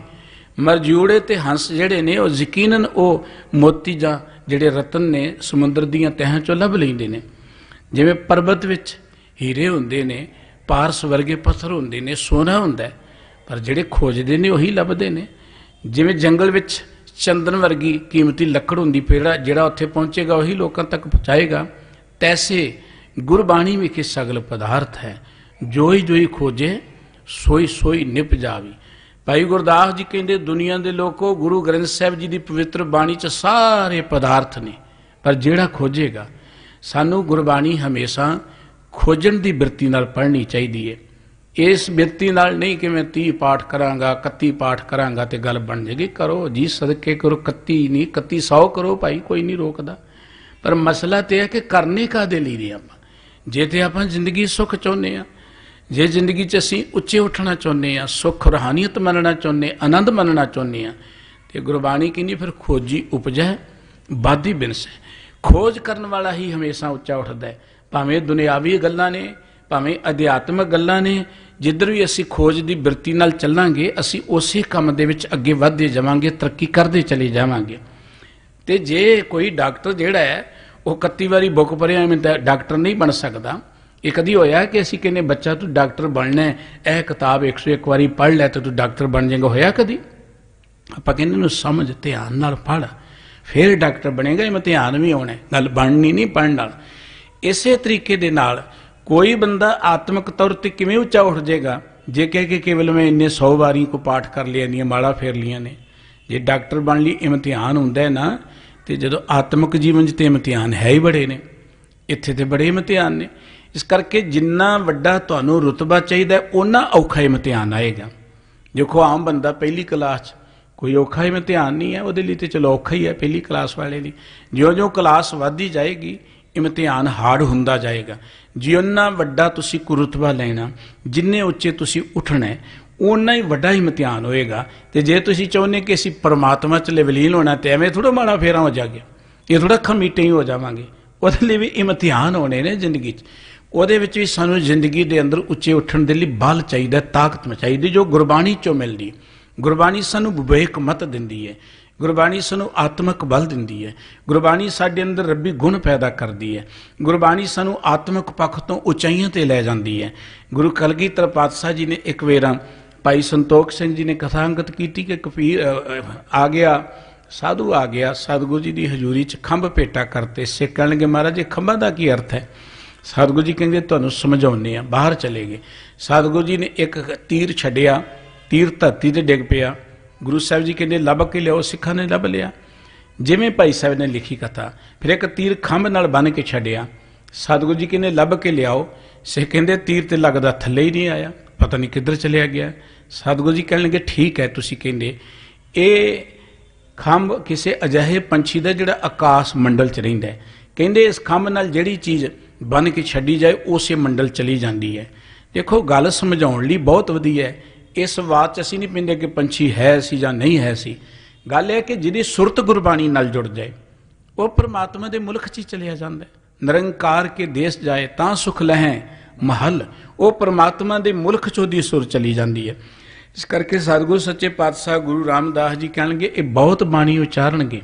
ਮਰਜੂੜੇ ਤੇ ਹੰਸ ਜਿਹੜੇ ਨੇ ਉਹ ਯਕੀਨਨ ਉਹ ਮੋਤੀ ਜਾਂ ਜਿਹੜੇ ਰਤਨ ਨੇ ਸਮੁੰਦਰ ਦੀਆਂ ਤਹਾਂ ਚੋਂ ਲੱਭ ਲੈਂਦੇ ਨੇ ਜਿਵੇਂ ਪਰਬਤ ਵਿੱਚ ਹੀਰੇ ਹੁੰਦੇ ਨੇ ਪਾਰਸ ਵਰਗੇ ਪੱਥਰ ਹੁੰਦੇ ਨੇ ਸੋਨਾ ਹੁੰਦਾ ਪਰ ਜਿਹੜੇ ਖੋਜਦੇ ਨੇ ਉਹੀ ਲੱਭਦੇ ਨੇ ਜਿਵੇਂ ਜੰਗਲ ਵਿੱਚ ਚੰਦਨ ਵਰਗੀ ਕੀਮਤੀ ਲੱਕੜ ਹੁੰਦੀ ਫਿਰ ਜਿਹੜਾ ਉੱਥੇ ਪਹੁੰਚੇਗਾ ਉਹੀ ਲੋਕਾਂ ਤੱਕ ਪਹੁੰਚਾਏਗਾ ਤੈਸੇ ਗੁਰਬਾਣੀ ਵਿੱਚ ਸਗਲ ਪਦਾਰਥ ਹੈ ਜੋਈ ਜੋਈ ਖੋਜੇ ਸੋਈ ਸੋਈ ਨਿਪ ਜਾਵੀ ਭਾਈ ਗੁਰਦਾਸ ਜੀ ਕਹਿੰਦੇ ਦੁਨੀਆ ਦੇ ਲੋਕੋ ਗੁਰੂ ਗ੍ਰੰਥ ਸਾਹਿਬ ਜੀ ਦੀ ਪਵਿੱਤਰ ਬਾਣੀ 'ਚ ਸਾਰੇ ਪਦਾਰਥ ਨੇ ਪਰ ਜਿਹੜਾ ਖੋਜੇਗਾ ਸਾਨੂੰ ਗੁਰਬਾਣੀ ਹਮੇਸ਼ਾ ਖੋਜਣ ਦੀ ਬਰਤੀ ਨਾਲ ਪੜ੍ਹਨੀ ਚਾਹੀਦੀ ਹੈ ਇਸ ਵਿਅਕਤੀ ਨਾਲ ਨਹੀਂ ਕਿ ਮੈਂ 30 ਪਾਠ ਕਰਾਂਗਾ 31 ਪਾਠ ਕਰਾਂਗਾ ਤੇ ਗੱਲ ਬਣ ਜੇਗੀ ਕਰੋ ਜੀ ਸਦਕੇ ਕਰੋ 31 ਨਹੀਂ 3100 ਕਰੋ ਭਾਈ ਕੋਈ ਨਹੀਂ ਰੋਕਦਾ ਪਰ ਮਸਲਾ ਤੇ ਹੈ ਕਿ ਕਰਨੇ ਦੇ ਲਈ ਨੇ ਆਪਾਂ ਜੇ ਤੇ ਆਪਾਂ ਜ਼ਿੰਦਗੀ ਸੁਖ ਚਾਹੁੰਦੇ ਆ ਜੇ ਜ਼ਿੰਦਗੀ 'ਚ ਅਸੀਂ ਉੱਚੇ ਉੱਠਣਾ ਚਾਹੁੰਦੇ ਆ ਸੁਖ ਰਹਾਨੀਅਤ ਮੰਨਣਾ ਚਾਹੁੰਦੇ ਆਨੰਦ ਮੰਨਣਾ ਚਾਹੁੰਦੇ ਆ ਤੇ ਗੁਰਬਾਣੀ ਕਹਿੰਦੀ ਫਿਰ ਖੋਜੀ ਉਪਜੈ ਬਾਦੀ ਬਿਨਸ ਖੋਜ ਕਰਨ ਵਾਲਾ ਹੀ ਹਮੇਸ਼ਾ ਉੱਚਾ ਉੱਠਦਾ ਹੈ ਭਾਵੇਂ ਦੁਨਿਆਵੀ ਗੱਲਾਂ ਨੇ ਭਾਵੇਂ ਅਧਿਆਤਮਿਕ ਗੱਲਾਂ ਨੇ ਜਿੱਧਰ ਵੀ ਅਸੀਂ ਖੋਜ ਦੀ ਬਿਰਤੀ ਨਾਲ ਚੱਲਾਂਗੇ ਅਸੀਂ ਉਸੇ ਕੰਮ ਦੇ ਵਿੱਚ ਅੱਗੇ ਵਧਦੇ ਜਾਵਾਂਗੇ ਤਰੱਕੀ ਕਰਦੇ ਚਲੇ ਜਾਵਾਂਗੇ ਤੇ ਜੇ ਕੋਈ ਡਾਕਟਰ ਜਿਹੜਾ ਹੈ ਉਹ 31 ਵਾਰੀ ਬੁੱਕ ਪੜਿਆ ਮੈਂ ਡਾਕਟਰ ਨਹੀਂ ਬਣ ਸਕਦਾ ਇਹ ਕਦੀ ਹੋਇਆ ਕਿ ਅਸੀਂ ਕਹਿੰਨੇ ਬੱਚਾ ਤੂੰ ਡਾਕਟਰ ਬਣਨਾ ਹੈ ਇਹ ਕਿਤਾਬ 101 ਵਾਰੀ ਪੜ ਲੈ ਤੇ ਤੂੰ ਡਾਕਟਰ ਬਣ ਜਾਏਗਾ ਹੋਇਆ ਕਦੀ ਆਪਾਂ ਕਹਿੰਦੇ ਨੂੰ ਸਮਝ ਧਿਆਨ ਨਾਲ ਪੜ ਫਿਰ ਡਾਕਟਰ ਬਣੇਗਾ ਇਹ ਮੈਂ ਧਿਆਨ ਵੀ ਆਉਣਾ ਗੱਲ ਬਣਨੀ ਨਹੀਂ ਪੜਨ ਨਾਲ ਇਸੇ ਤਰੀਕੇ ਦੇ ਨਾਲ ਕੋਈ ਬੰਦਾ ਆਤਮਿਕ ਤੌਰ ਤੇ ਕਿਵੇਂ ਉੱਚਾ ਉੱਠ ਜਾਏਗਾ ਜੇ ਕਹੇ ਕਿ ਕੇਵਲ ਮੈਂ ਇੰਨੇ 100 ਵਾਰੀ ਕੋ ਪਾਠ ਕਰ ਲਿਆ ਨਹੀਂ ਮਾਲਾ ਫੇਰ ਲੀਆਂ ਨੇ ਜੇ ਡਾਕਟਰ ਬਣ ਲਈ ਇਮਤਿਹਾਨ ਹੁੰਦਾ ਨਾ ਤੇ ਜਦੋਂ ਆਤਮਿਕ ਜੀਵਨ 'ਚ ਤੇ ਇਮਤਿਹਾਨ ਹੈ ਹੀ ਬੜੇ ਨੇ ਇੱਥੇ ਤੇ ਬੜੇ ਇਮਤਿਹਾਨ ਨੇ ਇਸ ਕਰਕੇ ਜਿੰਨਾ ਵੱਡਾ ਤੁਹਾਨੂੰ ਰਤਬਾ ਚਾਹੀਦਾ ਉਹਨਾਂ ਔਖਾ ਇਮਤਿਹਾਨ ਆਏਗਾ ਦੇਖੋ ਆਮ ਬੰਦਾ ਪਹਿਲੀ ਕਲਾਸ 'ਚ ਕੋਈ ਔਖਾ ਇਮਤਿਹਾਨ ਨਹੀਂ ਹੈ ਉਹਦੇ ਲਈ ਤੇ ਚਲੋ ਔਖਾ ਹੀ ਹੈ ਪਹਿਲੀ ਕਲਾਸ ਵਾਲੇ ਲਈ ਜਿਉਂ-ਜਿਉਂ ਕਲਾਸ ਵਧਦੀ ਜਾਏਗੀ ਇਮਤਿਹਾਨ ਹਾਰਡ ਹੁੰਦਾ ਜਾਏਗਾ ਜਿੰਨਾ ਵੱਡਾ ਤੁਸੀਂ ਕੁਰਤਬਾ ਲੈਣਾ ਜਿੰਨੇ ਉੱਚੇ ਤੁਸੀਂ ਉੱਠਣਾ ਉਨਾ ਹੀ ਵੱਡਾ ਇਮਤਿਹਾਨ ਹੋਏਗਾ ਤੇ ਜੇ ਤੁਸੀਂ ਚਾਹੁੰਦੇ ਕਿ ਅਸੀਂ ਪਰਮਾਤਮਾ 'ਚ ਲਵਲੀਨ ਹੋਣਾ ਤੇ ਐਵੇਂ ਥੋੜਾ ਮਾੜਾ ਫੇਰਾ ਹੋ ਜਾਗੇ ਇਹ ਥੋੜਾ ਖਮੀਟੇ ਹੀ ਹੋ ਜਾਵਾਂਗੇ ਉਹਦੇ ਲਈ ਵੀ ਇਮਤਿਹਾਨ ਹੋਣੇ ਨੇ ਜ਼ਿੰਦਗੀ 'ਚ ਉਹਦੇ ਵਿੱਚ ਵੀ ਸਾਨੂੰ ਜ਼ਿੰਦਗੀ ਦੇ ਅੰਦਰ ਉੱਚੇ ਉੱਠਣ ਦੇ ਲਈ ਬਲ ਚਾਹੀਦਾ ਤਾਕਤ ਚਾਹੀਦੀ ਜੋ ਗੁਰਬਾਣੀ 'ਚੋਂ ਮਿਲਦੀ ਗੁਰਬਾਣੀ ਸਾਨੂੰ ਵਿਵੇਕ ਮਤ ਦਿੰਦੀ ਹੈ ਗੁਰਬਾਣੀ ਸਾਨੂੰ ਆਤਮਿਕ ਬਲ ਦਿੰਦੀ ਹੈ ਗੁਰਬਾਣੀ ਸਾਡੇ ਅੰਦਰ ਰੱਬੀ ਗੁਣ ਪੈਦਾ ਕਰਦੀ ਹੈ ਗੁਰਬਾਣੀ ਸਾਨੂੰ ਆਤਮਿਕ ਪੱਖ ਤੋਂ ਉਚਾਈਆਂ ਤੇ ਲੈ ਜਾਂਦੀ ਹੈ ਗੁਰੂ ਕਲਗੀਧਰ ਪਾਤਸ਼ਾਹ ਜੀ ਨੇ ਇੱਕ ਵੇਰਾਂ ਭਾਈ ਸੰਤੋਖ ਸਿੰਘ ਜੀ ਨੇ ਕਥਾ ਅੰਗਤ ਕੀਤੀ ਕਿ ਕਫੀਰ ਆ ਗਿਆ ਸਾਧੂ ਆ ਗਿਆ ਸਤਗੁਰੂ ਜੀ ਦੀ ਹਜ਼ੂਰੀ 'ਚ ਖੰਭ ਪੇਟਾ ਕਰਤੇ ਸਿੱਖ ਕਹਿਣਗੇ ਮਹਾਰਾਜ ਇਹ ਖੰਭਾਂ ਦਾ ਕੀ ਅਰਥ ਹੈ ਸਤਗੁਰੂ ਜੀ ਕਹਿੰਦੇ ਤੁਹਾਨੂੰ ਸਮਝਾਉਨੇ ਆ ਬਾਹਰ ਚਲੇ ਗਏ ਸਤਗੁਰੂ ਜੀ ਨੇ ਇੱਕ ਤੀਰ ਛੱਡਿਆ ਤੀਰ ਧਰਤੀ ਤੇ ਡਿੱਗ ਪਿਆ ਗੁਰੂ ਸਾਹਿਬ ਜੀ ਕਹਿੰਦੇ ਲੱਭ ਕੇ ਲਿਓ ਸਿੱਖਾਂ ਨੇ ਲੱਭ ਲਿਆ ਜਿਵੇਂ ਭਾਈ ਸਾਹਿਬ ਨੇ ਲਿਖੀ ਕਥਾ ਫਿਰ ਇੱਕ ਤੀਰ ਖੰਭ ਨਾਲ ਬੰਨ ਕੇ ਛੱਡਿਆ ਸਤਗੁਰੂ ਜੀ ਕਹਿੰਦੇ ਲੱਭ ਕੇ ਲਿਆਓ ਸੇ ਕਹਿੰਦੇ ਤੀਰ ਤੇ ਲੱਗਦਾ ਥੱਲੇ ਹੀ ਨਹੀਂ ਆਇਆ ਪਤਾ ਨਹੀਂ ਕਿੱਧਰ ਚਲਿਆ ਗਿਆ ਸਤਗੁਰੂ ਜੀ ਕਹਿਣਗੇ ਠੀਕ ਹੈ ਤੁਸੀਂ ਕਹਿੰਦੇ ਇਹ ਖੰਭ ਕਿਸੇ ਅਜਿਹੇ ਪੰਛੀ ਦਾ ਜਿਹੜਾ ਆਕਾਸ਼ ਮੰਡਲ 'ਚ ਰਹਿੰਦਾ ਹੈ ਕਹਿੰਦੇ ਇਸ ਖੰਭ ਨਾਲ ਜਿਹੜੀ ਚੀਜ਼ ਬਨ ਕੇ ਛੱਡੀ ਜਾਏ ਉਸੇ ਮੰਡਲ ਚਲੀ ਜਾਂਦੀ ਹੈ ਦੇਖੋ ਗੱਲ ਸਮਝਾਉਣ ਲਈ ਬਹੁਤ ਵਧੀਆ ਹੈ ਇਸ ਬਾਤ 'ਚ ਅਸੀਂ ਨਹੀਂ ਪਿੰਦੇ ਕਿ ਪੰਛੀ ਹੈ ਸੀ ਜਾਂ ਨਹੀਂ ਹੈ ਸੀ ਗੱਲ ਇਹ ਕਿ ਜਿਹਦੀ ਸੁਰਤ ਗੁਰਬਾਣੀ ਨਾਲ ਜੁੜ ਜਾਏ ਉਹ ਪ੍ਰਮਾਤਮਾ ਦੇ ਮੁਲਕ 'ਚ ਚਲਿਆ ਜਾਂਦਾ ਹੈ ਨਿਰੰਕਾਰ ਕੇ ਦੇਸ਼ ਜਾਏ ਤਾਂ ਸੁਖ ਲਹੈ ਮਹਲ ਉਹ ਪ੍ਰਮਾਤਮਾ ਦੇ ਮੁਲਕ 'ਚ ਉਹਦੀ ਸੁਰ ਚਲੀ ਜਾਂਦੀ ਹੈ ਇਸ ਕਰਕੇ ਸਤਿਗੁਰ ਸੱਚੇ ਪਾਤਸ਼ਾਹ ਗੁਰੂ ਰਾਮਦਾਸ ਜੀ ਕਹਿਣਗੇ ਇਹ ਬਹੁਤ ਬਾਣੀ ਉਚਾਰਨਗੇ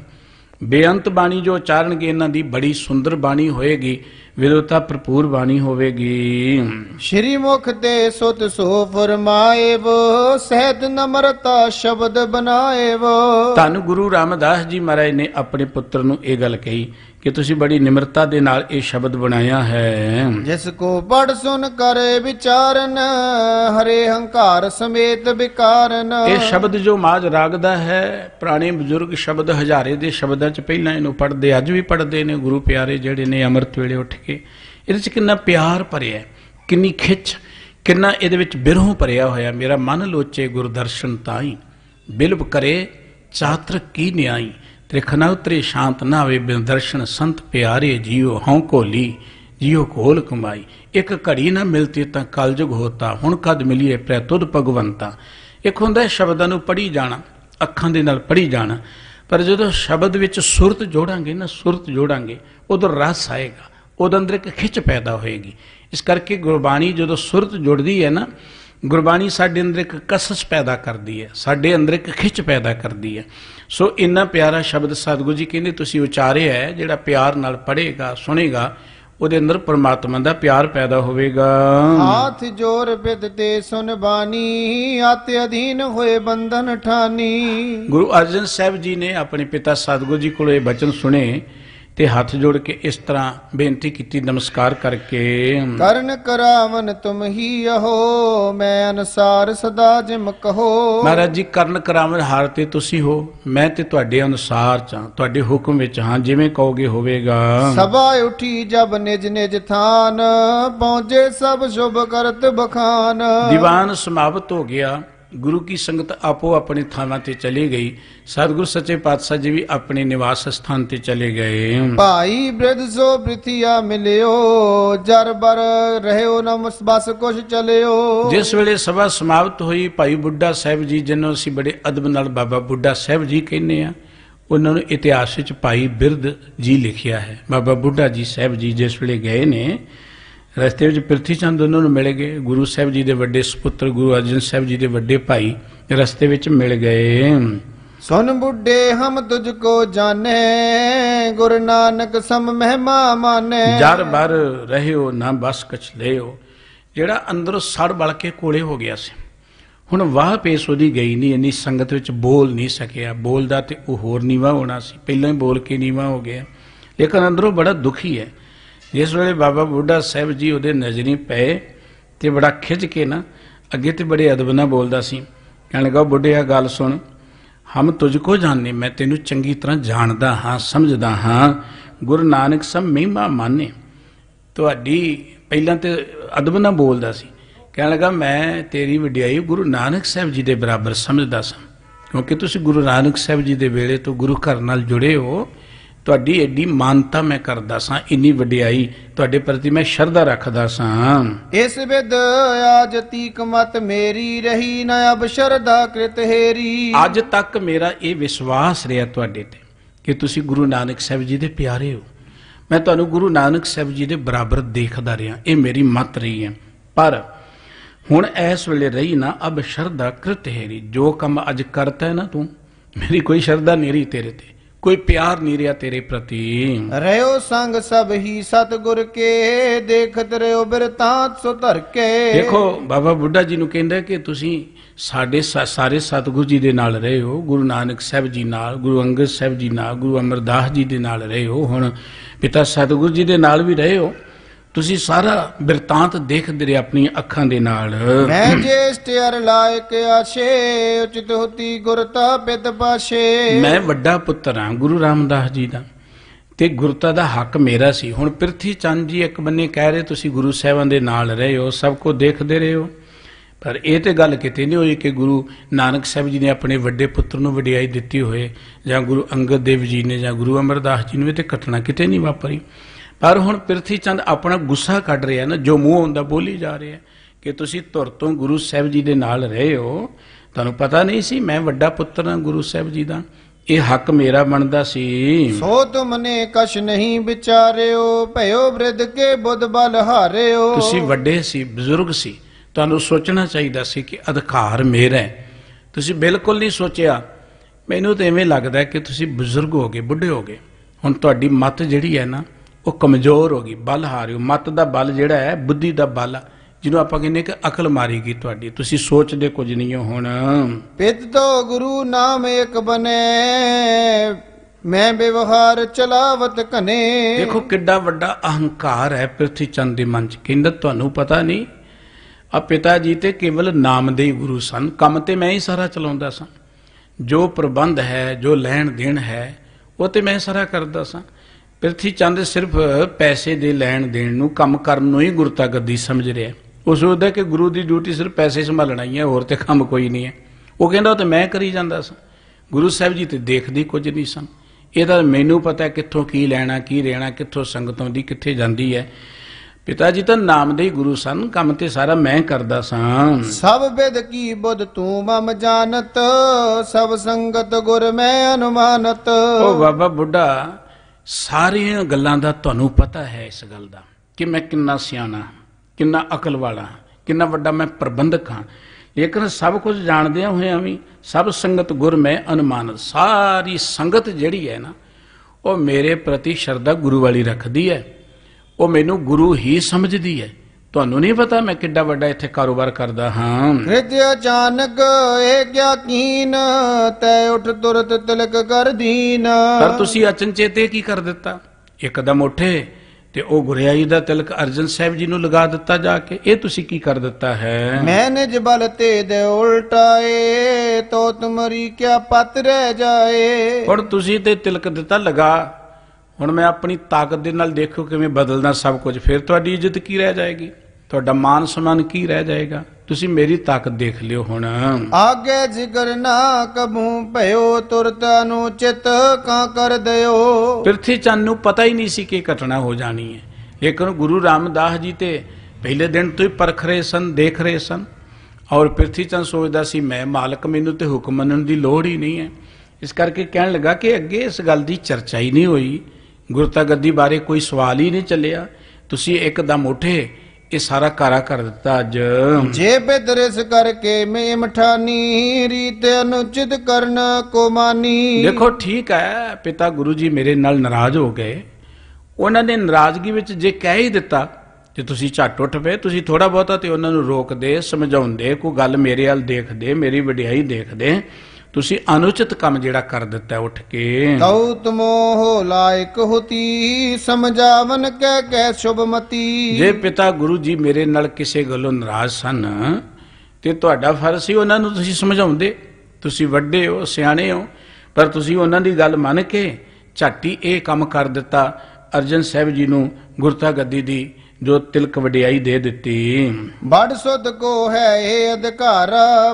ਬੇਅੰਤ ਬਾਣੀ ਜੋ ਉਚਾਰਨਗੇ ਇਹਨਾਂ ਦੀ ਬੜੀ ਸੁੰਦਰ ਬਾਣੀ ਹੋਏਗੀ ਵਿਦੋਤਾ ਭਰਪੂਰ ਬਾਣੀ ਹੋਵੇਗੀ ਸ਼੍ਰੀ ਮੁਖ ਤੇ ਸੁਤ ਸੋ ਫਰਮਾਏਵ ਸਹਿਤ ਨਮਰਤਾ ਸ਼ਬਦ ਬਣਾਏਵ ਧੰਨ ਗੁਰੂ ਰਾਮਦਾਸ ਜੀ ਮਹਾਰਾਜ ਨੇ ਆਪਣੇ ਪੁੱਤਰ ਨੂੰ ਇਹ ਗੱਲ ਕਹੀ ਕਿ ਤੁਸੀਂ ਬੜੀ ਨਿਮਰਤਾ ਦੇ ਨਾਲ ਇਹ ਸ਼ਬਦ ਬਣਾਇਆ ਹੈ ਜਿਸ ਕੋ ਪੜ ਸੁਨ ਕਰੇ ਵਿਚਾਰਨ ਹਰੇ ਹੰਕਾਰ ਸਮੇਤ ਵਿਕਾਰਨ ਇਹ ਸ਼ਬਦ ਜੋ ਮਾਜ ਰਾਗ ਦਾ ਹੈ ਪ੍ਰਾਣੀ ਬਜ਼ੁਰਗ ਸ਼ਬਦ ਹਜ਼ਾਰੇ ਦੇ ਸ਼ਬਦਾਂ ਚ ਪਹਿਲਾਂ ਇਹਨੂੰ ਪੜਦੇ ਅੱਜ ਵੀ ਪੜਦੇ ਨੇ ਗੁਰੂ ਪਿਆਰੇ ਜਿਹੜੇ ਨੇ ਅੰਮ੍ਰਿਤ ਵੇਲੇ ਉੱਠ ਕੇ ਇਹਦੇ ਚ ਕਿੰਨਾ ਪਿਆਰ ਭਰਿਆ ਕਿੰਨੀ ਖਿੱਚ ਕਿੰਨਾ ਇਹਦੇ ਵਿੱਚ ਬਿਰਹੋਂ ਭਰਿਆ ਹੋਇਆ ਮੇਰਾ ਮਨ ਲੋਚੇ ਗੁਰਦਰਸ਼ਨ ਤਾਈ ਬਿਲਬ ਕਰੇ ਚਾਤਰ ਕੀ ਨਿਆਈ ਤ੍ਰਿਖ ਨ ਉਤਰੇ ਸ਼ਾਂਤ ਨਾ ਹੋਵੇ ਬਿਨ ਦਰਸ਼ਨ ਸੰਤ ਪਿਆਰੇ ਜੀਉ ਹਉ ਕੋਲੀ ਜੀਉ ਕੋਲ ਕਮਾਈ ਇੱਕ ਘੜੀ ਨਾ ਮਿਲਤੀ ਤਾਂ ਕਲਯੁਗ ਹੋਤਾ ਹੁਣ ਕਦ ਮਿਲੀਏ ਪ੍ਰੈ ਤੁਧ ਭਗਵੰਤਾ ਇੱਕ ਹੁੰਦਾ ਸ਼ਬਦਾਂ ਨੂੰ ਪੜੀ ਜਾਣਾ ਅੱਖਾਂ ਦੇ ਨਾਲ ਪੜੀ ਜਾਣਾ ਪਰ ਜਦੋਂ ਸ਼ਬਦ ਵਿੱਚ ਸੁਰਤ ਜੋੜਾਂਗੇ ਨਾ ਸੁਰਤ ਜੋੜਾਂਗੇ ਉਦੋਂ ਰਸ ਆਏਗਾ ਉਹਦੇ ਅੰਦਰ ਇੱਕ ਖਿੱਚ ਪੈਦਾ ਹੋਏਗੀ ਇਸ ਕਰਕੇ ਗੁਰਬਾਣੀ ਜਦੋਂ ਸੁਰਤ ਜੁੜਦੀ ਹੈ ਨਾ ਗੁਰਬਾਣੀ ਸਾਡੇ ਅੰਦਰ ਇੱਕ ਕਸਸ ਪੈਦਾ ਕਰਦੀ ਹੈ ਸਾਡੇ ਅੰਦਰ ਇੱਕ ਖਿੱਚ ਪੈਦਾ ਕਰਦੀ ਹੈ ਸੋ ਇੰਨਾ ਪਿਆਰਾ ਸ਼ਬਦ ਸਤਿਗੁਰੂ ਜੀ ਕਹਿੰਦੇ ਤੁਸੀਂ ਉਚਾਰਿਆ ਹੈ ਜਿਹੜਾ ਪਿਆਰ ਨਾਲ ਪੜ੍ਹੇਗਾ ਸੁਣੇਗਾ ਉਹਦੇ ਅੰਦਰ ਪਰਮਾਤਮਾ ਦਾ ਪਿਆਰ ਪੈਦਾ ਹੋਵੇਗਾ ਹਾਥ ਜੋਰ ਬਿਦ ਤੇ ਸੁਨ ਬਾਣੀ ਆਤ ਅਧੀਨ ਹੋਏ ਬੰਧਨ ਠਾਨੀ ਗੁਰੂ ਅਰਜਨ ਸਾਹਿਬ ਜੀ ਨੇ ਆਪਣੇ ਪਿਤਾ ਸਤਗੁਰੂ ਜੀ ਕੋਲੋਂ ਇਹ ਬਚਨ ਸੁਣੇ ਤੇ ਹੱਥ ਜੋੜ ਕੇ ਇਸ ਤਰ੍ਹਾਂ ਬੇਨਤੀ ਕੀਤੀ ਨਮਸਕਾਰ ਕਰਕੇ ਕਰਨ ਕਰਾਵਨ ਤੁਮ ਹੀ ਅਹੋ ਮੈਂ ਅਨਸਾਰ ਸਦਾ ਜਿਮ ਕਹੋ ਮਹਾਰਾਜ ਜੀ ਕਰਨ ਕਰਾਵਨ ਹਾਰ ਤੇ ਤੁਸੀਂ ਹੋ ਮੈਂ ਤੇ ਤੁਹਾਡੇ ਅਨੁਸਾਰ ਚਾ ਤੁਹਾਡੇ ਹੁਕਮ ਵਿੱਚ ਹਾਂ ਜਿਵੇਂ ਕਹੋਗੇ ਹੋਵੇਗਾ ਸਭਾ ਉਠੀ ਜਬ ਨਿਜ ਨਿਜ ਥਾਨ ਪਹੁੰਚੇ ਸਭ ਸ਼ੁਭ ਕਰਤ ਬਖਾਨ ਦੀਵਾਨ ਸਮਾਪਤ ਹੋ ਗਿਆ ਗੁਰੂ ਕੀ ਸੰਗਤ ਆਪੋ ਆਪਣੇ ਥਾਣਾ ਤੇ ਚਲੀ ਗਈ ਸਤਗੁਰ ਸੱਚੇ ਪਾਤਸ਼ਾਹ ਜੀ ਵੀ ਆਪਣੇ ਨਿਵਾਸ ਸਥਾਨ ਤੇ ਚਲੇ ਗਏ ਭਾਈ ਬ੍ਰਿਧ ਸੋ प्रिथिया ਮਿਲਿਓ ਜਰ ਬਰ ਰਹਿਓ ਨਾ ਬਸ ਕੁਛ ਚਲਿਓ ਜਿਸ ਵੇਲੇ ਸਭਾ ਸਮਾਪਤ ਹੋਈ ਭਾਈ ਬੁੱਢਾ ਸਾਹਿਬ ਜੀ ਜਿਹਨੂੰ ਅਸੀਂ ਬੜੇ ਅਦਬ ਨਾਲ ਬਾਬਾ ਬੁੱਢਾ ਸਾਹਿਬ ਜੀ ਕਹਿੰਨੇ ਆ ਉਹਨਾਂ ਨੂੰ ਇਤਿਹਾਸ ਵਿੱਚ ਭਾਈ ਬਿਰਧ ਜੀ ਲਿਖਿਆ ਹੈ ਬਾਬਾ ਬੁੱਢਾ ਜੀ ਸਾਹਿਬ ਜੀ ਜਿਸ ਵੇਲੇ ਗਏ ਨੇ ਰਸਤੇ ਵਿੱਚ ਪ੍ਰਿਥੀ ਚੰਦ ਉਹਨਾਂ ਨੂੰ ਮਿਲ ਗਏ ਗੁਰੂ ਸਾਹਿਬ ਜੀ ਦੇ ਵੱਡੇ ਸੁਪੁੱਤਰ ਗੁਰੂ ਅਰਜਨ ਸਾਹਿਬ ਜੀ ਦੇ ਵੱਡੇ ਭਾਈ ਰਸਤੇ ਵਿੱਚ ਮਿਲ ਗਏ ਸੁਨ ਬੁੱਢੇ ਹਮ ਤੁਝ ਕੋ ਜਾਣੇ ਗੁਰ ਨਾਨਕ ਸਮ ਮਹਿਮਾ ਮਾਨੇ ਜਰ ਬਰ ਰਹਿਓ ਨਾ ਬਸ ਕਛ ਲਿਓ ਜਿਹੜਾ ਅੰਦਰ ਸੜ ਬਲ ਕੇ ਕੋਲੇ ਹੋ ਗਿਆ ਸੀ ਹੁਣ ਵਾਹ ਪੇਸ ਉਹਦੀ ਗਈ ਨਹੀਂ ਇੰਨੀ ਸੰਗਤ ਵਿੱਚ ਬੋਲ ਨਹੀਂ ਸਕਿਆ ਬੋਲਦਾ ਤੇ ਉਹ ਹੋਰ ਨੀਵਾ ਹੋਣਾ ਸੀ ਪਹਿਲਾਂ ਹੀ ਬੋਲ ਕੇ ਨੀਵਾ ਹੋ ਗਿਆ ਲੇਕਿਨ ਅੰਦਰੋਂ ਬੜਾ ਦੁਖੀ ਹੈ ਇਸ ਵੇਲੇ ਬਾਬਾ ਬੁੱਢਾ ਸਾਹਿਬ ਜੀ ਉਹਦੇ ਨਜ਼ਰੀ ਪਏ ਤੇ ਬੜਾ ਖਿੱਚ ਕੇ ਨਾ ਅੱਗੇ ਤੇ ਬੜੇ ਅਦਬ ਨਾਲ ਬੋਲਦਾ ਸੀ ਕਹਿਣ ਲੱਗਾ ਬੁੱਢਿਆ ਗੱਲ ਸੁਣ ਹਮ ਤੁਝ ਕੋ ਜਾਣੇ ਮੈਂ ਤੈਨੂੰ ਚੰਗੀ ਤਰ੍ਹਾਂ ਜਾਣਦਾ ਹਾਂ ਸਮਝਦਾ ਹਾਂ ਗੁਰੂ ਨਾਨਕ ਸਭ ਮਹਿਮਾ ਮਾਨੇ ਤੁਹਾਡੀ ਪਹਿਲਾਂ ਤੇ ਅਦਬ ਨਾਲ ਬੋਲਦਾ ਸੀ ਕਹਿਣ ਲੱਗਾ ਮੈਂ ਤੇਰੀ ਵਡਿਆਈ ਗੁਰੂ ਨਾਨਕ ਸਾਹਿਬ ਜੀ ਦੇ ਬਰਾਬਰ ਸਮਝਦਾ ਸਾਂ ਕਿਉਂਕਿ ਤੁਸੀਂ ਗੁਰੂ ਨਾਨਕ ਸਾਹਿਬ ਜੀ ਦੇ ਵੇਲੇ ਤੋਂ ਗੁਰੂ ਘਰ ਨਾਲ ਜੁੜੇ ਹੋ ਤੁਹਾਡੀ ਐਡੀ ਮਾਨਤਾ ਮੈਂ ਕਰਦਾ ਸਾਂ ਇੰਨੀ ਵਡਿਆਈ ਤੁਹਾਡੇ ਪ੍ਰਤੀ ਮੈਂ ਸ਼ਰਧਾ ਰੱਖਦਾ ਸਾਂ ਇਸ ਵਿਦ ਆਜ ਤੀਕ ਮਤ ਮੇਰੀ ਰਹੀ ਨਾ ਅਬ ਸ਼ਰਧਾ ਕ੍ਰਿਤ ਹੈਰੀ ਅੱਜ ਤੱਕ ਮੇਰਾ ਇਹ ਵਿਸ਼ਵਾਸ ਰਿਹਾ ਤੁਹਾਡੇ ਤੇ ਕਿ ਤੁਸੀਂ ਗੁਰੂ ਨਾਨਕ ਸਾਹਿਬ ਜੀ ਦੇ ਪਿਆਰੇ ਹੋ ਮੈਂ ਤੁਹਾਨੂੰ ਗੁਰੂ ਨਾਨਕ ਸਾਹਿਬ ਜੀ ਦੇ ਬਰਾਬਰ ਦੇਖਦਾ ਰਿਹਾ ਇਹ ਮੇਰੀ ਮਤ ਰਹੀ ਹੈ ਪਰ ਹੁਣ ਇਸ ਵੇਲੇ ਰਹੀ ਨਾ ਅਬ ਸ਼ਰਧਾ ਕ੍ਰਿਤ ਹੈਰੀ ਜੋ ਕੰਮ ਅੱਜ ਕਰਤਾ ਹੈ ਨਾ ਤੂੰ ਮੇਰੀ ਕੋਈ ਸ਼ਰਧਾ ਨਹੀਂ ਰਹੀ ਤੇਰੇ ਤੇ ਕੋਈ ਪਿਆਰ ਨਹੀਂ ਰਿਹਾ ਤੇਰੇ ਪ੍ਰਤੀ ਰਹਿਓ ਸੰਗ ਸਭ ਹੀ ਸਤਗੁਰ ਕੇ ਦੇਖਤ ਰਹਿਓ ਬਿਰਤਾਂਤ ਸੋ ਕੇ ਦੇਖੋ ਬਾਬਾ ਬੁੱਢਾ ਜੀ ਨੂੰ ਕਹਿੰਦਾ ਕਿ ਤੁਸੀਂ ਸਾਡੇ ਸਾਰੇ ਸਤਗੁਰ ਜੀ ਦੇ ਨਾਲ ਰਹੇ ਹੋ ਗੁਰੂ ਨਾਨਕ ਸਾਹਿਬ ਜੀ ਨਾਲ ਗੁਰੂ ਅੰਗਦ ਸਾਹਿਬ ਜੀ ਨਾਲ ਗੁਰੂ ਅਮਰਦਾਸ ਜੀ ਦੇ ਨਾਲ ਰਹੇ ਹੋ ਹੁਣ ਪਿਤਾ ਸਤਗੁਰ ਜੀ ਦੇ ਨਾਲ ਵੀ ਰਹੇ ਹੋ ਤੁਸੀਂ ਸਾਰਾ ਬਿਰਤਾਂਤ ਦੇਖਦੇ ਰਹੇ ਆਪਣੀਆਂ ਅੱਖਾਂ ਦੇ ਨਾਲ ਮੈਂ ਜੇ ਅਰ ਲਾਇਕ ਆਛੇ ਉਚਿਤ ਹੋਤੀ ਗੁਰਤਾ ਬਿਦ ਪਾਸ਼ੇ ਮੈਂ ਵੱਡਾ ਪੁੱਤਰ ਹਾਂ ਗੁਰੂ ਰਾਮਦਾਸ ਜੀ ਦਾ ਤੇ ਗੁਰਤਾ ਦਾ ਹੱਕ ਮੇਰਾ ਸੀ ਹੁਣ ਪ੍ਰਿਥੀ ਚੰਦ ਜੀ ਇੱਕ ਬੰਨੇ ਕਹਿ ਰਹੇ ਤੁਸੀਂ ਗੁਰੂ ਸਾਹਿਬਾਂ ਦੇ ਨਾਲ ਰਹੇ ਹੋ ਸਭ ਕੋ ਦੇਖਦੇ ਰਹੇ ਹੋ ਪਰ ਇਹ ਤੇ ਗੱਲ ਕਿਤੇ ਨਹੀਂ ਹੋਈ ਕਿ ਗੁਰੂ ਨਾਨਕ ਸਾਹਿਬ ਜੀ ਨੇ ਆਪਣੇ ਵੱਡੇ ਪੁੱਤਰ ਨੂੰ ਵਡਿਆਈ ਦਿੱਤੀ ਹੋਏ ਜਾਂ ਗੁਰੂ ਅੰਗਦ ਦੇਵ ਜੀ ਨੇ ਜਾਂ ਗੁਰੂ ਅਮਰਦਾਸ ਜੀ ਨੇ ਤੇ ਘਟਨਾ ਕਿਤੇ ਨਹੀਂ ਵਾਪਰੀ ਪਰ ਹੁਣ ਪ੍ਰਿਥੀ ਚੰਦ ਆਪਣਾ ਗੁੱਸਾ ਕੱਢ ਰਿਹਾ ਨਾ ਜੋ ਮੂੰਹ ਹੁੰਦਾ ਬੋਲੀ ਜਾ ਰਿਹਾ ਕਿ ਤੁਸੀਂ ਧੁਰ ਤੋਂ ਗੁਰੂ ਸਾਹਿਬ ਜੀ ਦੇ ਨਾਲ ਰਹੇ ਹੋ ਤੁਹਾਨੂੰ ਪਤਾ ਨਹੀਂ ਸੀ ਮੈਂ ਵੱਡਾ ਪੁੱਤਰ ਹਾਂ ਗੁਰੂ ਸਾਹਿਬ ਜੀ ਦਾ ਇਹ ਹੱਕ ਮੇਰਾ ਬਣਦਾ ਸੀ ਸੋ ਤੁਮਨੇ ਕਛ ਨਹੀਂ ਵਿਚਾਰਿਓ ਭਇਓ ਬ੍ਰਿਧ ਕੇ ਬੁੱਧ ਬਲ ਹਾਰਿਓ ਤੁਸੀਂ ਵੱਡੇ ਸੀ ਬਜ਼ੁਰਗ ਸੀ ਤੁਹਾਨੂੰ ਸੋਚਣਾ ਚਾਹੀਦਾ ਸੀ ਕਿ ਅਧਿਕਾਰ ਮੇਰਾ ਹੈ ਤੁਸੀਂ ਬਿਲਕੁਲ ਨਹੀਂ ਸੋਚਿਆ ਮੈਨੂੰ ਤਾਂ ਐਵੇਂ ਲੱਗਦਾ ਕਿ ਤੁਸੀਂ ਬਜ਼ੁਰਗ ਹੋ ਗਏ ਬੁੱਢੇ ਹੋ ਗਏ ਹੁਣ ਤੁਹਾਡੀ ਮਤ ਜਿਹੜੀ ਹੈ ਨਾ ਉਹ ਕਮਜ਼ੋਰ ਹੋ ਗਈ ਬਲ ਹਾਰਿਓ ਮਤ ਦਾ ਬਲ ਜਿਹੜਾ ਹੈ ਬੁੱਧੀ ਦਾ ਬਲ ਜਿਹਨੂੰ ਆਪਾਂ ਕਹਿੰਦੇ ਕਿ ਅਕਲ ਮਾਰੀ ਗਈ ਤੁਹਾਡੀ ਤੁਸੀਂ ਸੋਚਦੇ ਕੁਝ ਨਹੀਂ ਹੋ ਹੁਣ ਪਿਤ ਤੋ ਗੁਰੂ ਨਾਮ ਇੱਕ ਬਨੇ ਮੈਂ ਵਿਵਹਾਰ ਚਲਾਵਤ ਕਨੇ ਦੇਖੋ ਕਿੱਡਾ ਵੱਡਾ ਅਹੰਕਾਰ ਹੈ ਪ੍ਰਿਥੀ ਚੰਦ ਦੇ ਮਨ ਚ ਕਹਿੰਦਾ ਤੁਹਾਨੂੰ ਪਤਾ ਨਹੀਂ ਆ ਪਿਤਾ ਜੀ ਤੇ ਕੇਵਲ ਨਾਮ ਦੇ ਹੀ ਗੁਰੂ ਸਨ ਕੰਮ ਤੇ ਮੈਂ ਹੀ ਸਾਰਾ ਚਲਾਉਂਦਾ ਸਾਂ ਜੋ ਪ੍ਰਬੰਧ ਹੈ ਜੋ ਲੈਣ ਦੇਣ ਹੈ ਉਹ ਤੇ ਮੈਂ ਸਾਰਾ ਕਰਦਾ ਸਾਂ ਪ੍ਰਿਥੀ ਚੰਦ ਸਿਰਫ ਪੈਸੇ ਦੇ ਲੈਣ ਦੇਣ ਨੂੰ ਕੰਮ ਕਰਨ ਨੂੰ ਹੀ ਗੁਰਤਾ ਗੱਦੀ ਸਮਝ ਰਿਹਾ ਉਹ ਸੋਚਦਾ ਕਿ ਗੁਰੂ ਦੀ ਡਿਊਟੀ ਸਿਰਫ ਪੈਸੇ ਸੰਭਾਲਣਾ ਹੀ ਹੈ ਹੋਰ ਤੇ ਕੰਮ ਕੋਈ ਨਹੀਂ ਹੈ ਉਹ ਕਹਿੰਦਾ ਤੇ ਮੈਂ ਕਰੀ ਜਾਂਦਾ ਸਾਂ ਗੁਰੂ ਸਾਹਿਬ ਜੀ ਤੇ ਦੇਖਦੇ ਕੁਝ ਨਹੀਂ ਸਨ ਇਹਦਾ ਮੈਨੂੰ ਪਤਾ ਕਿੱਥੋਂ ਕੀ ਲੈਣਾ ਕੀ ਰਹਿਣਾ ਕਿੱਥੋਂ ਸੰਗਤ ਆਉਂਦੀ ਕਿੱਥੇ ਜਾਂਦੀ ਹੈ ਪਿਤਾ ਜੀ ਤਾਂ ਨਾਮ ਦੇ ਗੁਰੂ ਸਨ ਕੰਮ ਤੇ ਸਾਰਾ ਮੈਂ ਕਰਦਾ ਸਾਂ ਸਭ ਵਿਦ ਕੀ ਬੁੱਧ ਤੂੰ ਮਮ ਜਾਣਤ ਸਭ ਸੰਗਤ ਗੁਰ ਮੈਂ ਅਨੁਮਾਨਤ ਉਹ ਬਾਬਾ ਬੁੱਢਾ ਸਾਰੀਆਂ ਗੱਲਾਂ ਦਾ ਤੁਹਾਨੂੰ ਪਤਾ ਹੈ ਇਸ ਗੱਲ ਦਾ ਕਿ ਮੈਂ ਕਿੰਨਾ ਸਿਆਣਾ ਕਿੰਨਾ ਅਕਲ ਵਾਲਾ ਕਿੰਨਾ ਵੱਡਾ ਮੈਂ ਪ੍ਰਬੰਧਕ ਹਾਂ ਲੇਕਿਨ ਸਭ ਕੁਝ ਜਾਣਦਿਆਂ ਹੋਇਆਂ ਵੀ ਸਭ ਸੰਗਤ ਗੁਰ ਮੈਂ ਅਨਮਾਨਤ ਸਾਰੀ ਸੰਗਤ ਜਿਹੜੀ ਹੈ ਨਾ ਉਹ ਮੇਰੇ ਪ੍ਰਤੀ ਸ਼ਰਧਾ ਗੁਰੂ ਵਾਲੀ ਰੱਖਦੀ ਹੈ ਉਹ ਮੈਨੂੰ ਗੁਰੂ ਹੀ ਸਮਝਦੀ ਹੈ ਤੁਹਾਨੂੰ ਨਹੀਂ ਪਤਾ ਮੈਂ ਕਿੱਡਾ ਵੱਡਾ ਇੱਥੇ ਕਾਰੋਬਾਰ ਕਰਦਾ ਹਾਂ ਰਿਜ ਅਚਾਨਕ ਇਹ ਕਿਆ ਕੀਨ ਤੈ ਉਠ ਤੁਰਤ ਤਿਲਕ ਕਰ ਦੀਨ ਪਰ ਤੁਸੀਂ ਅਚਨਚੇਤੇ ਕੀ ਕਰ ਦਿੱਤਾ ਇੱਕਦਮ ਉਠੇ ਤੇ ਉਹ ਗੁਰਿਆਈ ਦਾ ਤਿਲਕ ਅਰਜਨ ਸਾਹਿਬ ਜੀ ਨੂੰ ਲਗਾ ਦਿੱਤਾ ਜਾ ਕੇ ਇਹ ਤੁਸੀਂ ਕੀ ਕਰ ਦਿੱਤਾ ਹੈ ਮੈਂ ਨਿਜ ਬਲ ਤੇ ਦੇ ਉਲਟਾਏ ਤੋ ਤੁਮਰੀ ਕਿਆ ਪਤ ਰਹਿ ਜਾਏ ਹੁਣ ਤੁਸੀਂ ਤੇ ਤਿਲਕ ਦਿੱਤਾ ਲਗਾ ਹੁਣ ਮੈਂ ਆਪਣੀ ਤਾਕਤ ਦੇ ਨਾਲ ਦੇਖੋ ਕਿਵੇਂ ਬਦਲਦਾ ਸਭ ਕੁਝ ਫਿਰ ਤੁਹਾਡੀ ਇੱਜ਼ਤ ਕੀ ਰਹਿ ਜਾਏਗੀ ਤੁਹਾਡਾ ਮਾਨ ਸਨਮਾਨ ਕੀ ਰਹਿ ਜਾਏਗਾ ਤੁਸੀਂ ਮੇਰੀ ਤਾਕਤ ਦੇਖ ਲਿਓ ਹੁਣ ਆਗੇ ਜਿਗਰ ਨਾ ਕਬੂ ਭਇਓ ਤੁਰਤ ਨੂੰ ਚਿਤ ਕਾ ਕਰ ਦਿਓ ਪ੍ਰਿਥੀ ਚੰਨ ਨੂੰ ਪਤਾ ਹੀ ਨਹੀਂ ਸੀ ਕਿ ਘਟਣਾ ਹੋ ਜਾਣੀ ਹੈ ਲੇਕਿਨ ਗੁਰੂ ਰਾਮਦਾਸ ਜੀ ਤੇ ਪਹਿਲੇ ਦਿਨ ਤੋਂ ਹੀ ਪਰਖ ਰਹੇ ਸਨ ਦੇਖ ਰਹੇ ਸਨ ਔਰ ਪ੍ਰਿਥੀ ਚੰਨ ਸੋਚਦਾ ਸੀ ਮੈਂ ਮਾਲਕ ਮੈਨੂੰ ਤੇ ਹੁਕਮ ਮੰਨਣ ਦੀ ਲੋੜ ਹੀ ਨਹੀਂ ਹੈ ਇਸ ਕਰਕੇ ਕਹਿਣ ਲੱਗਾ ਕਿ ਅੱਗੇ ਇਸ ਗੱਲ ਦੀ ਚਰਚਾ ਹੀ ਨਹੀਂ ਹੋਈ ਗੁਰਤਾ ਗੱਦੀ ਬਾਰੇ ਕੋਈ ਸਵਾਲ ਹੀ ਨਹੀਂ ਚੱਲਿਆ ਤੁਸੀਂ ਇੱਕਦਮ ਉਠੇ ਇਹ ਸਾਰਾ ਕਾਰਾ ਕਰ ਦਿੱਤਾ ਅੱਜ ਜੇ ਬੇਦਰਸ ਕਰਕੇ ਮੈਂ ਮਠਾਨੀ ਰੀਤ ਅਨੁਚਿਤ ਕਰਨ ਕੋ ਮਾਨੀ ਦੇਖੋ ਠੀਕ ਹੈ ਪਿਤਾ ਗੁਰੂ ਜੀ ਮੇਰੇ ਨਾਲ ਨਾਰਾਜ਼ ਹੋ ਗਏ ਉਹਨਾਂ ਨੇ ਨਾਰਾਜ਼ਗੀ ਵਿੱਚ ਜੇ ਕਹਿ ਹੀ ਦਿੱਤਾ ਤੇ ਤੁਸੀਂ ਝੱਟ ਉੱਠ ਪਏ ਤੁਸੀਂ ਥੋੜਾ ਬਹੁਤਾ ਤੇ ਉਹਨਾਂ ਨੂੰ ਰੋਕਦੇ ਸਮਝਾਉਂਦੇ ਕੋਈ ਗੱਲ ਮੇਰੇ ਵੱਲ ਦੇਖਦੇ ਮੇਰੀ ਵਡਿਆਈ ਦੇਖਦੇ ਤੁਸੀਂ ਅਨੁਚਿਤ ਕੰਮ ਜਿਹੜਾ ਕਰ ਦਿੱਤਾ ਉੱਠ ਕੇ ਤਉਤ ਮੋਹ ਲਾਇਕ ਹੋਤੀ ਸਮਝਾਵਨ ਕਹਿ ਕੇ ਸ਼ੁਭਮਤੀ ਜੇ ਪਿਤਾ ਗੁਰੂ ਜੀ ਮੇਰੇ ਨਾਲ ਕਿਸੇ ਗੱਲੋਂ ਨਾਰਾਜ਼ ਸਨ ਤੇ ਤੁਹਾਡਾ ਫਰਜ਼ ਸੀ ਉਹਨਾਂ ਨੂੰ ਤੁਸੀਂ ਸਮਝਾਉਂਦੇ ਤੁਸੀਂ ਵੱਡੇ ਹੋ ਸਿਆਣੇ ਹੋ ਪਰ ਤੁਸੀਂ ਉਹਨਾਂ ਦੀ ਗੱਲ ਮੰਨ ਕੇ ਝਾਟੀ ਇਹ ਕੰਮ ਕਰ ਦਿੱਤਾ ਅਰਜਨ ਸਾਹਿਬ ਜੀ ਨੂੰ ਗੁਰਤਾ ਗੱਦੀ ਦੀ ਜੋ ਤਿਲਕ ਵਡਿਆਈ ਦੇ ਦਿੱਤੀ ਬੜ ਸੁਧ ਕੋ ਹੈ ਇਹ ਅਧਿਕਾਰ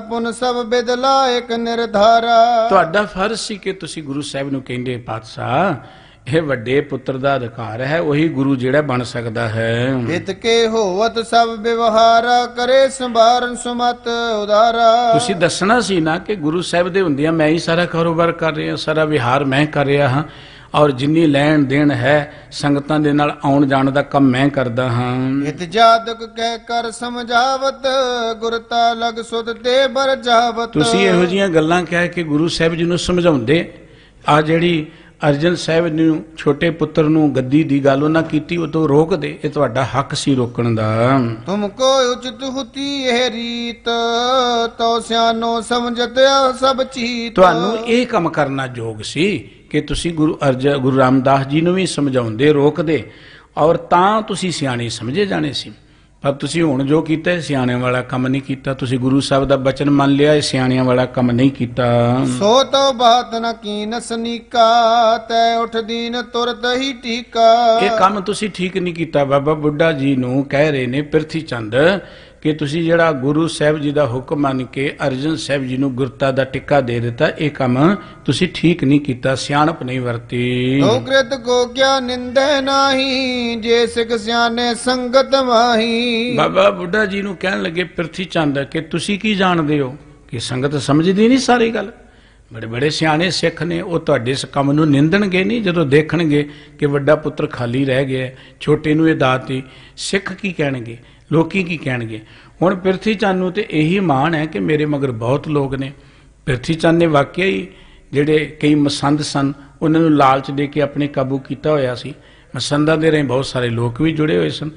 ਪੁਨ ਸਭ ਬਿਦਲਾ ਇੱਕ ਨਿਰਧਾਰਾ ਤੁਹਾਡਾ ਫਰਜ਼ ਸੀ ਕਿ ਤੁਸੀਂ ਗੁਰੂ ਸਾਹਿਬ ਨੂੰ ਕਹਿੰਦੇ ਪਾਤਸ਼ਾਹ ਇਹ ਵੱਡੇ ਪੁੱਤਰ ਦਾ ਅਧਿਕਾਰ ਹੈ ਉਹੀ ਗੁਰੂ ਜਿਹੜਾ ਬਣ ਸਕਦਾ ਹੈ ਹਿਤ ਕੇ ਹੋਵਤ ਸਭ ਵਿਵਹਾਰ ਕਰੇ ਸੰਭਾਰਨ ਸੁਮਤ ਉਦਾਰ ਤੁਸੀਂ ਦੱਸਣਾ ਸੀ ਨਾ ਕਿ ਗੁਰੂ ਸਾਹਿਬ ਦੇ ਹੁੰਦਿਆਂ ਮੈਂ ਹੀ ਸਾਰਾ ਕਾਰੋਬਾਰ ਕਰ ਰਿਹਾ ਸਾਰਾ ਵਿਹਾਰ ਮੈਂ ਕਰ ਰਿਹਾ ਹਾਂ ਔਰ ਜਿੰਨੀ ਲੈਣ ਦੇਣ ਹੈ ਸੰਗਤਾਂ ਦੇ ਨਾਲ ਆਉਣ ਜਾਣ ਦਾ ਕੰਮ ਮੈਂ ਕਰਦਾ ਹਾਂ ਇਤ ਜਾਦਕ ਕਹਿ ਕਰ ਸਮਝਾਵਤ ਗੁਰਤਾ ਲਗ ਸੁਧ ਤੇ ਬਰ ਜਾਵਤ ਤੁਸੀਂ ਇਹੋ ਜੀਆਂ ਗੱਲਾਂ ਕਹਿ ਕੇ ਗੁਰੂ ਸਾਹਿਬ ਜੀ ਨੂੰ ਸਮਝਾਉਂਦੇ ਆ ਜਿਹੜੀ ਅਰਜਨ ਸਾਹਿਬ ਨੂੰ ਛੋਟੇ ਪੁੱਤਰ ਨੂੰ ਗੱਦੀ ਦੀ ਗੱਲ ਉਹਨਾਂ ਕੀਤੀ ਉਹ ਤੋਂ ਰੋਕ ਦੇ ਇਹ ਤੁਹਾਡਾ ਹੱਕ ਸੀ ਰੋਕਣ ਦਾ ਤੁਮ ਕੋ ਉਚਿਤ ਹੁਤੀ ਇਹ ਰੀਤ ਤੋ ਸਿਆਨੋ ਸਮਝਤ ਸਭ ਚੀਤ ਤੁਹਾਨੂੰ ਇਹ ਕੰਮ ਕਰਨਾ ਯੋਗ ਸੀ ਕਿ ਤੁਸੀਂ ਗੁਰੂ ਅਰਜ ਗੁਰੂ ਰਾਮਦਾਸ ਜੀ ਨੂੰ ਵੀ ਸਮਝਾਉਂਦੇ ਰੋਕਦੇ ਔਰ ਤਾਂ ਤੁਸੀਂ ਸਿਆਣੇ ਸਮਝੇ ਜਾਣੇ ਸੀ ਪਰ ਤੁਸੀਂ ਹੁਣ ਜੋ ਕੀਤਾ ਸਿਆਣਿਆਂ ਵਾਲਾ ਕੰਮ ਨਹੀਂ ਕੀਤਾ ਤੁਸੀਂ ਗੁਰੂ ਸਾਹਿਬ ਦਾ ਬਚਨ ਮੰਨ ਲਿਆ ਇਹ ਸਿਆਣਿਆਂ ਵਾਲਾ ਕੰਮ ਨਹੀਂ ਕੀਤਾ ਸੋ ਤੋ ਬਾਤ ਨਾ ਕੀਨ ਸਨੀਕਾ ਤੈ ਉਠ ਦੀਨ ਤੁਰਤ ਹੀ ਟੀਕਾ ਇਹ ਕੰਮ ਤੁਸੀਂ ਠੀਕ ਨਹੀਂ ਕੀਤਾ ਬਾਬਾ ਬੁੱਢਾ ਜੀ ਨੂੰ ਕਹਿ ਰਹੇ ਨੇ ਪਿਰਥੀ ਚੰਦ ਕਿ ਤੁਸੀਂ ਜਿਹੜਾ ਗੁਰੂ ਸਾਹਿਬ ਜੀ ਦਾ ਹੁਕਮ ਮੰਨ ਕੇ ਅਰਜਨ ਸਾਹਿਬ ਜੀ ਨੂੰ ਗੁਰਤਾ ਦਾ ਟਿੱਕਾ ਦੇ ਦਿੱਤਾ ਇਹ ਕੰਮ ਤੁਸੀਂ ਠੀਕ ਨਹੀਂ ਕੀਤਾ ਸਿਆਣਪ ਨਹੀਂ ਵਰਤੀ ਕੋ ਗਿਆ ਨਿੰਦੈ ਨਾਹੀ ਜੇ ਸਿਖ ਸਿਆਣੇ ਸੰਗਤ ਮਾਹੀ ਬਾਬਾ ਬੁੱਢਾ ਜੀ ਨੂੰ ਕਹਿਣ ਲੱਗੇ ਪ੍ਰਿਥੀ ਚੰਦ ਕਿ ਤੁਸੀਂ ਕੀ ਜਾਣਦੇ ਹੋ ਕਿ ਸੰਗਤ ਸਮਝਦੀ ਨਹੀਂ ਸਾਰੀ ਗੱਲ ਬੜੇ ਬੜੇ ਸਿਆਣੇ ਸਿੱਖ ਨੇ ਉਹ ਤੁਹਾਡੇ ਇਸ ਕੰਮ ਨੂੰ ਨਿੰਦਣਗੇ ਨਹੀਂ ਜਦੋਂ ਦੇਖਣਗੇ ਕਿ ਵੱਡਾ ਪੁੱਤਰ ਖਾਲੀ ਰਹਿ ਗਿਆ ਛੋਟੇ ਨੂੰ ਇਹ ਦਾਤੀ ਸਿੱਖ ਕੀ ਕਹਿਣਗੇ ਲੋਕੀ ਕੀ ਕਹਿਣਗੇ ਹੁਣ ਪਿਰਥੀ ਚੰਨ ਨੂੰ ਤੇ ਇਹੀ ਮਾਣ ਹੈ ਕਿ ਮੇਰੇ ਮਗਰ ਬਹੁਤ ਲੋਕ ਨੇ ਪਿਰਥੀ ਚੰਨ ਨੇ ਵਾਕਿਆ ਹੀ ਜਿਹੜੇ ਕਈ ਮਸੰਦ ਸਨ ਉਹਨਾਂ ਨੂੰ ਲਾਲਚ ਦੇ ਕੇ ਆਪਣੇ ਕਾਬੂ ਕੀਤਾ ਹੋਇਆ ਸੀ ਮਸੰਦਾਂ ਦੇ ਰਹੀ ਬਹੁਤ ਸਾਰੇ ਲੋਕ ਵੀ ਜੁੜੇ ਹੋਏ ਸਨ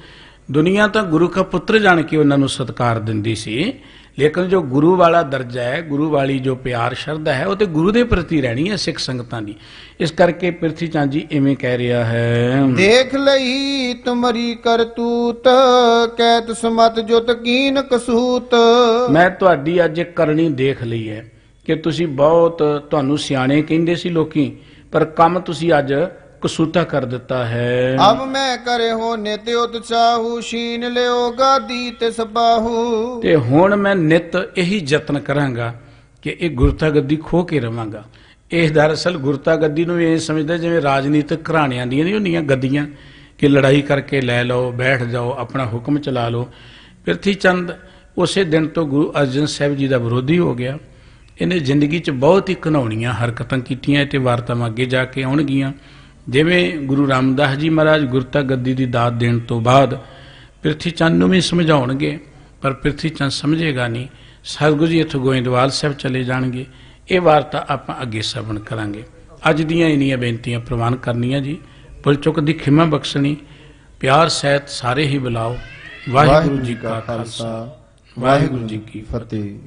ਦੁਨੀਆ ਤਾਂ ਗੁਰੂ ਦਾ ਪੁੱਤਰ ਜਾਣ ਕੇ ਉਹਨਾਂ ਨੂੰ ਸਤਕਾਰ ਦਿੰਦੀ ਸੀ ਲੇਕਿਨ ਜੋ ਗੁਰੂ ਵਾਲਾ ਦਰਜਾ ਹੈ ਗੁਰੂ ਵਾਲੀ ਜੋ ਪਿਆਰ ਸ਼ਰਧਾ ਹੈ ਉਹ ਤੇ ਗੁਰੂ ਦੇ ਪ੍ਰਤੀ ਰਹਿਣੀ ਹੈ ਸਿੱਖ ਸੰਗਤਾਂ ਦੀ ਇਸ ਕਰਕੇ ਪ੍ਰਿਥੀ ਚੰਦ ਜੀ ਇਵੇਂ ਕਹਿ ਰਿਹਾ ਹੈ ਦੇਖ ਲਈ ਤੁਮਰੀ ਕਰਤੂਤ ਕਹਿਤ ਸਮਤ ਜੁਤ ਕੀਨ ਕਸੂਤ ਮੈਂ ਤੁਹਾਡੀ ਅੱਜ ਕਰਨੀ ਦੇਖ ਲਈ ਹੈ ਕਿ ਤੁਸੀਂ ਬਹੁਤ ਤੁਹਾਨੂੰ ਸਿਆਣੇ ਕਹਿੰਦੇ ਸੀ ਲੋਕੀ ਪਰ ਕੰਮ ਤੁਸੀਂ ਅੱਜ ਕਸੂਤਾ ਕਰ ਦਿੱਤਾ ਹੈ ਅਬ ਮੈਂ ਕਰੇ ਹੋ ਨਿਤ ਉਤਸਾਹੂ ਸ਼ੀਨ ਲਿਓ ਗਾਦੀ ਤੇ ਸਬਾਹੂ ਤੇ ਹੁਣ ਮੈਂ ਨਿਤ ਇਹੀ ਯਤਨ ਕਰਾਂਗਾ ਕਿ ਇਹ ਗੁਰਤਾ ਗੱਦੀ ਖੋ ਕੇ ਰਵਾਂਗਾ ਇਹ ਦਰਅਸਲ ਗੁਰਤਾ ਗੱਦੀ ਨੂੰ ਇਹ ਸਮਝਦਾ ਜਿਵੇਂ ਰਾਜਨੀਤਿਕ ਘਰਾਣਿਆਂ ਦੀਆਂ ਨਹੀਂ ਹੁੰਦੀਆਂ ਗੱਦੀਆਂ ਕਿ ਲੜਾਈ ਕਰਕੇ ਲੈ ਲਓ ਬੈਠ ਜਾਓ ਆਪਣਾ ਹੁਕਮ ਚਲਾ ਲਓ ਪਿਰਥੀ ਚੰਦ ਉਸੇ ਦਿਨ ਤੋਂ ਗੁਰੂ ਅਰਜਨ ਸਾਹਿਬ ਜੀ ਦਾ ਵਿਰੋਧੀ ਹੋ ਗਿਆ ਇਹਨੇ ਜ਼ਿੰਦਗੀ 'ਚ ਬਹੁਤ ਹੀ ਘਨੌਣੀਆਂ ਹਰਕਤਾਂ ਕੀਤੀਆਂ ਤੇ ਵਾਰਤਾਵਾਂ ਅੱਗੇ ਜਾ ਕੇ ਆਉਣਗੀਆਂ ਜਿਵੇਂ ਗੁਰੂ ਰਾਮਦਾਸ ਜੀ ਮਹਾਰਾਜ ਗੁਰਤਾ ਗੱਦੀ ਦੀ ਦਾਤ ਦੇਣ ਤੋਂ ਬਾਅਦ ਪ੍ਰਿਥੀ ਚੰਦ ਨੂੰ ਵੀ ਸਮਝਾਉਣਗੇ ਪਰ ਪ੍ਰਿਥੀ ਚੰਦ ਸਮਝੇਗਾ ਨਹੀਂ ਸਤਗੁਰੂ ਜੀ ਇੱਥੋਂ ਗੋਇੰਦਵਾਲ ਸਾਹਿਬ ਚਲੇ ਜਾਣਗੇ ਇਹ ਵਾਰਤਾ ਆਪਾਂ ਅੱਗੇ ਸਰਵਣ ਕਰਾਂਗੇ ਅੱਜ ਦੀਆਂ ਇਨੀਆਂ ਬੇਨਤੀਆਂ ਪ੍ਰਵਾਨ ਕਰਨੀਆਂ ਜੀ ਪੁਲ ਚੁੱਕ ਦੀ ਖਿਮਾ ਬਖਸ਼ਣੀ ਪਿਆਰ ਸਹਿਤ ਸਾਰੇ ਹੀ ਬੁਲਾਓ ਵਾਹਿਗੁਰੂ ਜੀ ਕਾ ਖਾਲਸਾ ਵਾਹਿਗੁਰੂ ਜੀ ਕੀ ਫਤਿਹ